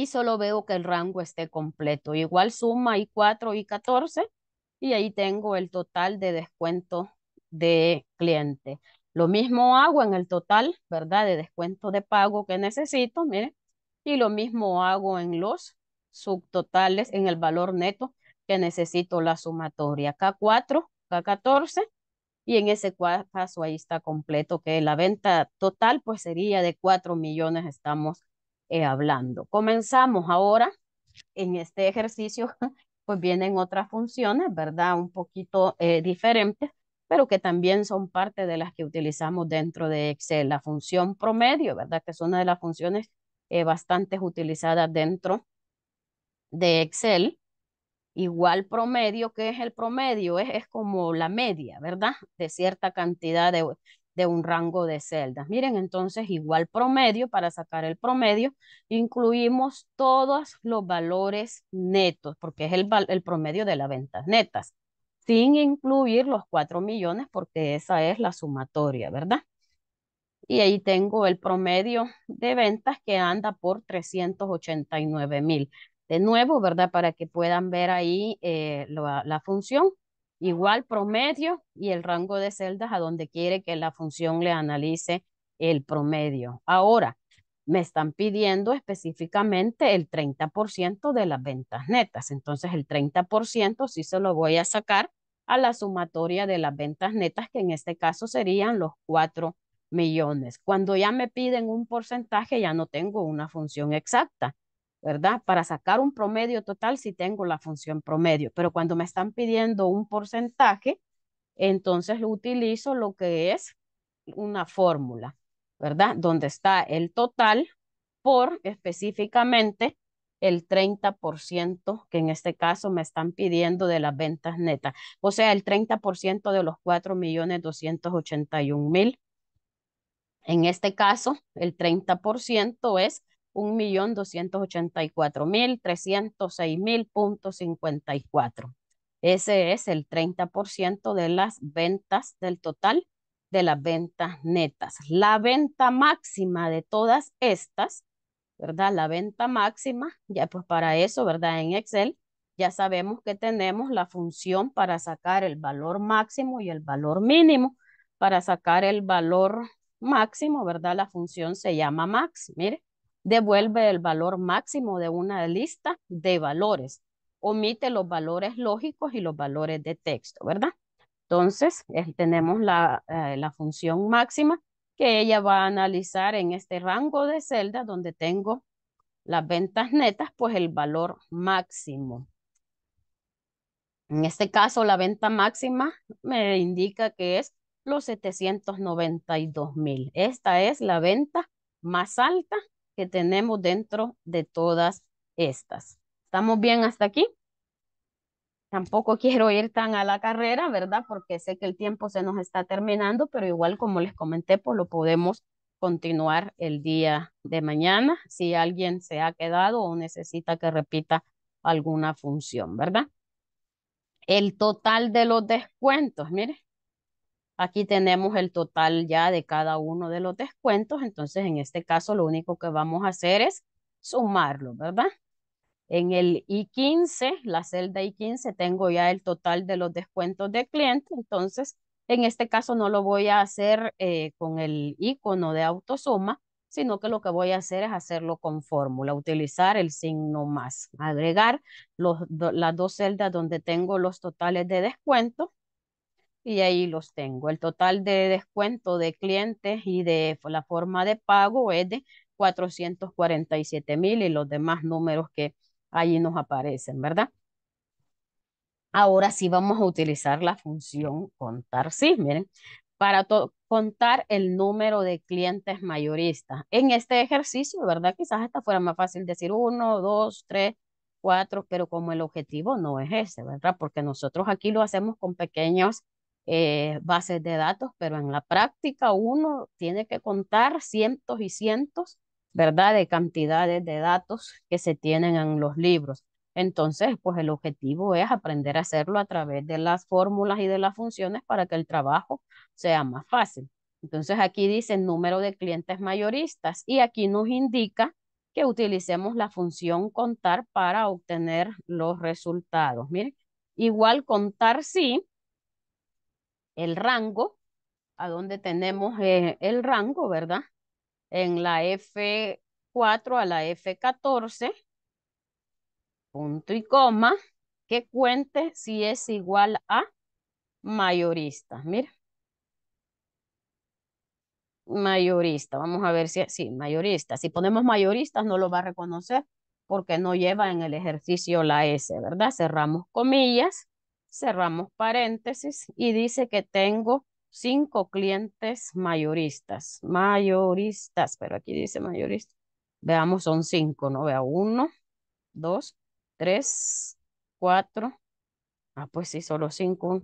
y solo veo que el rango esté completo. Igual suma I4 y 14 y ahí tengo el total de descuento de cliente. Lo mismo hago en el total, ¿verdad? De descuento de pago que necesito, mire. Y lo mismo hago en los subtotales, en el valor neto que necesito la sumatoria. K4, K14. Y en ese caso ahí está completo que la venta total pues sería de 4 millones estamos eh, hablando. Comenzamos ahora en este ejercicio, pues vienen otras funciones, ¿verdad? Un poquito eh, diferentes, pero que también son parte de las que utilizamos dentro de Excel. La función promedio, ¿verdad? Que es una de las funciones eh, bastante utilizadas dentro de Excel. Igual promedio, que es el promedio? es como la media, ¿verdad? De cierta cantidad de, de un rango de celdas. Miren, entonces igual promedio, para sacar el promedio, incluimos todos los valores netos, porque es el, promedio de las ventas netas, sin incluir los 4 millones, porque esa es la sumatoria, ¿verdad? Y ahí tengo el promedio de ventas que anda por 389 mil. De nuevo, ¿verdad? Para que puedan ver ahí eh, la función Igual promedio y el rango de celdas a donde quiere que la función le analice el promedio. Ahora, me están pidiendo específicamente el 30% de las ventas netas. Entonces, el 30% sí se lo voy a sacar a la sumatoria de las ventas netas, que en este caso serían los 4 millones. Cuando ya me piden un porcentaje, ya no tengo una función exacta. ¿verdad? Para sacar un promedio total si tengo la función promedio, pero cuando me están pidiendo un porcentaje, entonces utilizo lo que es una fórmula, ¿verdad? Donde está el total por específicamente el 30% que en este caso me están pidiendo de las ventas netas, o sea, el 30% de los 4.281.000. En este caso, el 30% es cuatro. Ese es el 30% de las ventas del total de las ventas netas. La venta máxima de todas estas, ¿verdad? La venta máxima, ya pues para eso, ¿verdad? En Excel ya sabemos que tenemos la función para sacar el valor máximo y el valor mínimo. Para sacar el valor máximo, ¿verdad? La función se llama max, mire devuelve el valor máximo de una lista de valores. Omite los valores lógicos y los valores de texto, ¿verdad? Entonces, eh, tenemos eh, la, función máxima que ella va a analizar en este rango de celda donde tengo las ventas netas, pues el valor máximo. En este caso, la venta máxima me indica que es los 792 mil. Esta es la venta más alta que tenemos dentro de todas estas. ¿Estamos bien hasta aquí? Tampoco quiero ir tan a la carrera, ¿verdad? Porque sé que el tiempo se nos está terminando, pero igual como les comenté, pues lo podemos continuar el día de mañana si alguien se ha quedado o necesita que repita alguna función, ¿verdad? El total de los descuentos, mire, Aquí tenemos el total ya de cada uno de los descuentos, entonces en este caso lo único que vamos a hacer es sumarlo, ¿verdad? En el I15, la celda I15, tengo ya el total de los descuentos de cliente, entonces en este caso no lo voy a hacer eh, con el icono de autosuma, sino que lo que voy a hacer es hacerlo con fórmula, utilizar el signo más, agregar los, las dos celdas donde tengo los totales de descuento y ahí los tengo. El total de descuento de clientes y de la forma de pago es de 447 mil y los demás números que allí nos aparecen, ¿verdad? Ahora sí vamos a utilizar la función contar sí, miren, para contar el número de clientes mayoristas. En este ejercicio, ¿verdad? Quizás esta fuera más fácil decir uno, dos, tres, cuatro, pero como el objetivo no es ese, ¿verdad? Porque nosotros aquí lo hacemos con pequeños eh, bases de datos, pero en la práctica uno tiene que contar cientos y cientos, ¿verdad?, de cantidades de datos que se tienen en los libros. Entonces, pues el objetivo es aprender a hacerlo a través de las fórmulas y de las funciones para que el trabajo sea más fácil. Entonces aquí dice número de clientes mayoristas y aquí nos indica que utilicemos la función contar para obtener los resultados. Miren, igual contar sí, el rango, a donde tenemos eh, el rango, ¿verdad? En la F4 a la F14, punto y coma, que cuente si es igual a mayorista. Mira. Mayorista, vamos a ver si, sí, mayorista. Si ponemos mayoristas no lo va a reconocer porque no lleva en el ejercicio la S, ¿verdad? Cerramos comillas cerramos paréntesis y dice que tengo cinco clientes mayoristas, mayoristas, pero aquí dice mayoristas. Veamos, son cinco, ¿no? Vea, uno, dos, tres, cuatro. Ah, pues sí, solo cinco.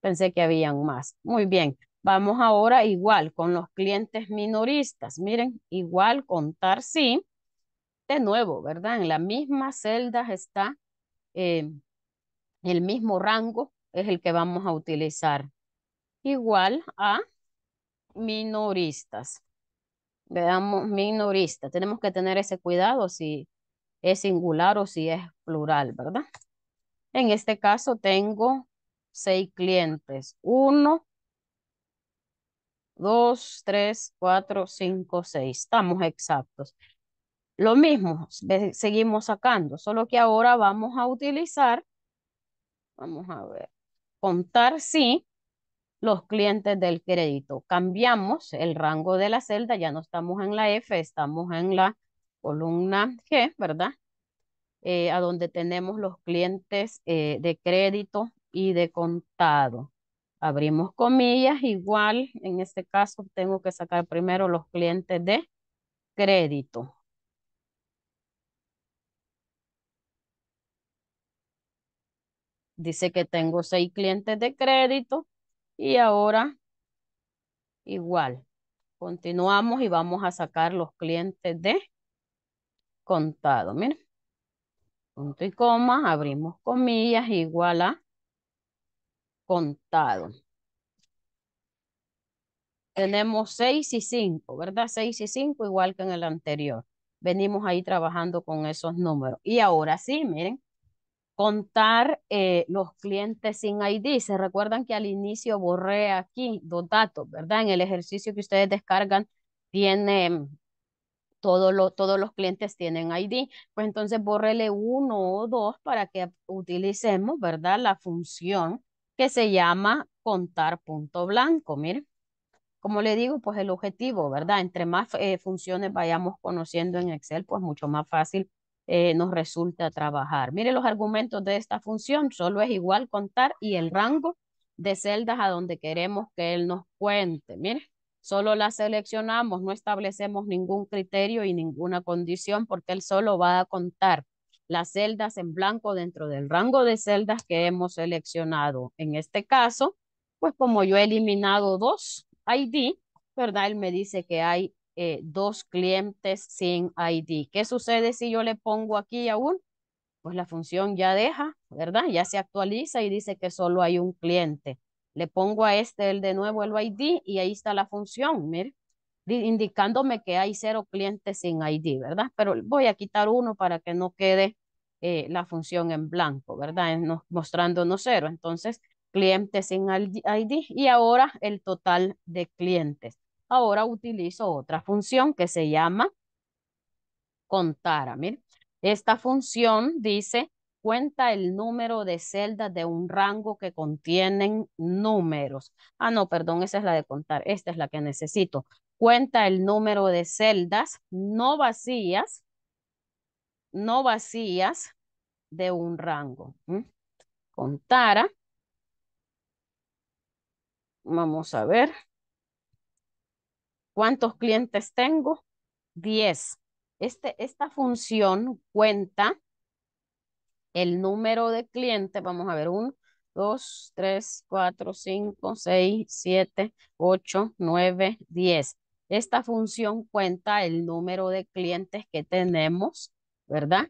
Pensé que habían más. Muy bien. Vamos ahora igual con los clientes minoristas. Miren, igual contar sí. De nuevo, ¿verdad? En la misma celda está eh, el mismo rango es el que vamos a utilizar. Igual a minoristas. Veamos, minoristas. Tenemos que tener ese cuidado si es singular o si es plural, ¿verdad? En este caso tengo seis clientes. Uno, dos, tres, cuatro, cinco, seis. Estamos exactos. Lo mismo, seguimos sacando, solo que ahora vamos a utilizar Vamos a ver. Contar sí los clientes del crédito. Cambiamos el rango de la celda, ya no estamos en la F, estamos en la columna G, ¿verdad? Eh, a donde tenemos los clientes eh, de crédito y de contado. Abrimos comillas, igual en este caso tengo que sacar primero los clientes de crédito. Dice que tengo seis clientes de crédito y ahora igual. Continuamos y vamos a sacar los clientes de contado. Miren, punto y coma, abrimos comillas, igual a contado. Tenemos seis y cinco, ¿verdad? Seis y cinco igual que en el anterior. Venimos ahí trabajando con esos números. Y ahora sí, miren, contar eh, los clientes sin ID. Se recuerdan que al inicio borré aquí dos datos, ¿verdad? En el ejercicio que ustedes descargan tiene todos los clientes tienen ID, pues entonces borrele uno o dos para que utilicemos, ¿verdad? La función que se llama contar punto blanco, miren. Como le digo, pues el objetivo, ¿verdad? Entre más eh, funciones vayamos conociendo en Excel, pues mucho más fácil eh, nos resulta trabajar. Mire los argumentos de esta función, solo es igual contar y el rango de celdas a donde queremos que él nos cuente. Mire, solo la seleccionamos, no establecemos ningún criterio y ninguna condición porque él solo va a contar las celdas en blanco dentro del rango de celdas que hemos seleccionado. En este caso, pues como yo he eliminado dos ID, ¿verdad? Él me dice que hay eh, dos clientes sin ID. ¿Qué sucede si yo le pongo aquí aún? Pues la función ya deja, ¿verdad? Ya se actualiza y dice que solo hay un cliente. Le pongo a este el de nuevo el ID y ahí está la función, mire, indicándome que hay cero clientes sin ID, ¿verdad? Pero voy a quitar uno para que no quede eh, la función en blanco, ¿verdad? no, mostrándonos cero. Entonces, clientes sin ID y ahora el total de clientes ahora utilizo otra función que se llama contara. Miren, esta función dice cuenta el número de celdas de un rango que contienen números. Ah, no, perdón, esa es la de contar. Esta es la que necesito. Cuenta el número de celdas no vacías, no vacías de un rango. Contara. Vamos a ver. ¿Cuántos clientes tengo? 10. Este, esta función cuenta el número de clientes. Vamos a ver, 1, 2, 3, 4, 5, 6, 7, 8, 9, 10. Esta función cuenta el número de clientes que tenemos, ¿verdad?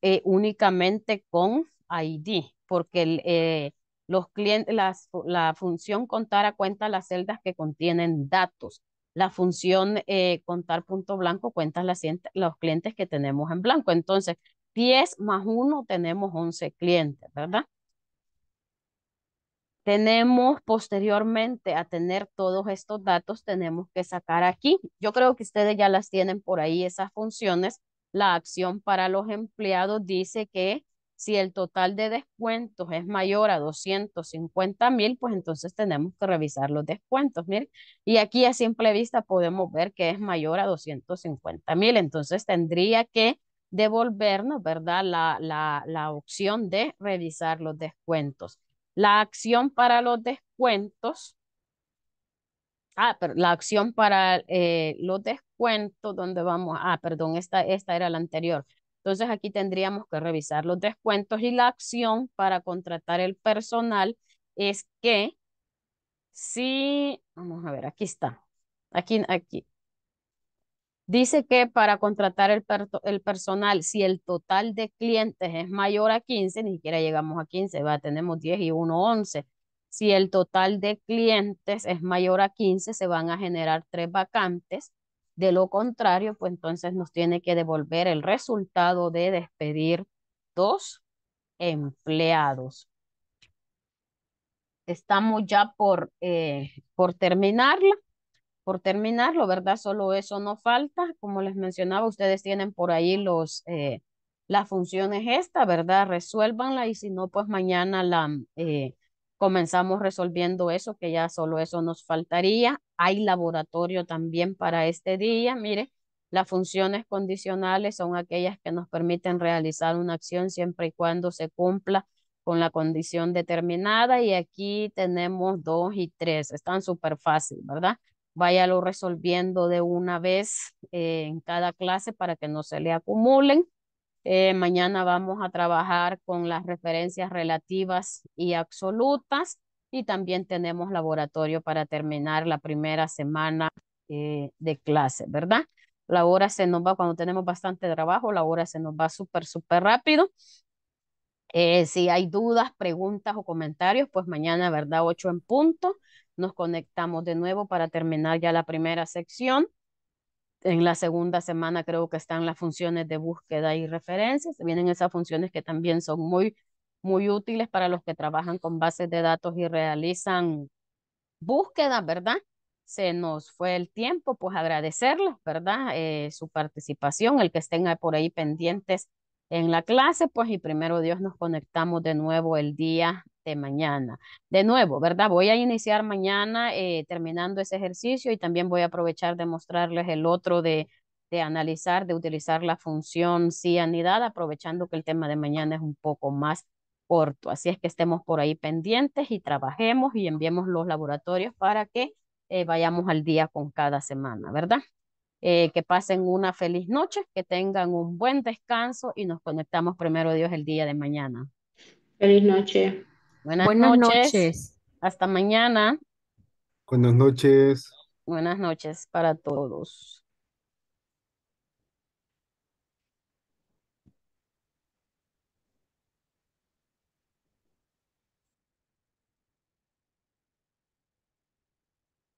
Eh, únicamente con ID, porque el, eh, los clientes, las, la función contar cuenta las celdas que contienen datos la función eh, contar punto blanco cuenta las, los clientes que tenemos en blanco. Entonces, 10 más 1 tenemos 11 clientes, ¿verdad? Tenemos posteriormente a tener todos estos datos, tenemos que sacar aquí. Yo creo que ustedes ya las tienen por ahí, esas funciones. La acción para los empleados dice que si el total de descuentos es mayor a 250 mil, pues entonces tenemos que revisar los descuentos. Miren, y aquí a simple vista podemos ver que es mayor a 250 mil. Entonces tendría que devolvernos, ¿verdad? La, la, la opción de revisar los descuentos. La acción para los descuentos Ah, pero la acción para eh, los descuentos, donde vamos? Ah, perdón, esta, esta era la anterior. Entonces aquí tendríamos que revisar los descuentos y la acción para contratar el personal es que si, vamos a ver, aquí está, aquí, aquí. Dice que para contratar el, el personal, si el total de clientes es mayor a 15, ni siquiera llegamos a 15, va, tenemos 10 y 1, 11. Si el total de clientes es mayor a 15, se van a generar tres vacantes de lo contrario, pues entonces nos tiene que devolver el resultado de despedir dos empleados. Estamos ya por, eh, por terminarla, por terminarlo, ¿verdad? Solo eso no falta. Como les mencionaba, ustedes tienen por ahí los, eh, la esta, ¿verdad? Resuélvanla y si no, pues mañana la, eh, comenzamos resolviendo eso, que ya solo eso nos faltaría. Hay laboratorio también para este día. Mire, las funciones condicionales son aquellas que nos permiten realizar una acción siempre y cuando se cumpla con la condición determinada y aquí tenemos dos y tres. Están súper fácil, ¿verdad? Váyalo resolviendo de una vez eh, en cada clase para que no se le acumulen. Eh, mañana vamos a trabajar con las referencias relativas y absolutas y también tenemos laboratorio para terminar la primera semana eh, de clase, ¿verdad? La hora se nos va, cuando tenemos bastante trabajo, la hora se nos va súper, súper rápido. Eh, si hay dudas, preguntas o comentarios, pues mañana, ¿verdad? 8 en punto. Nos conectamos de nuevo para terminar ya la primera sección en la segunda semana creo que están las funciones de búsqueda y referencias. Vienen esas funciones que también son muy, muy útiles para los que trabajan con bases de datos y realizan búsquedas, ¿verdad? Se nos fue el tiempo, pues agradecerles, ¿verdad? Eh, su participación, el que estén por ahí pendientes en la clase, pues y primero Dios nos conectamos de nuevo el día de mañana. De nuevo, ¿verdad? Voy a iniciar mañana eh, terminando ese ejercicio y también voy a aprovechar de mostrarles el otro de, analizar, de utilizar la función cianidad, aprovechando que el tema de mañana es un poco más corto. Así es que estemos por ahí pendientes y trabajemos y enviemos los laboratorios para que eh, vayamos al día con cada semana, ¿verdad? Eh, que pasen una feliz noche, que tengan un buen descanso y nos conectamos primero Dios el día de mañana. Feliz noche. Buenas, noches. Hasta mañana. Buenas noches. Buenas noches para todos.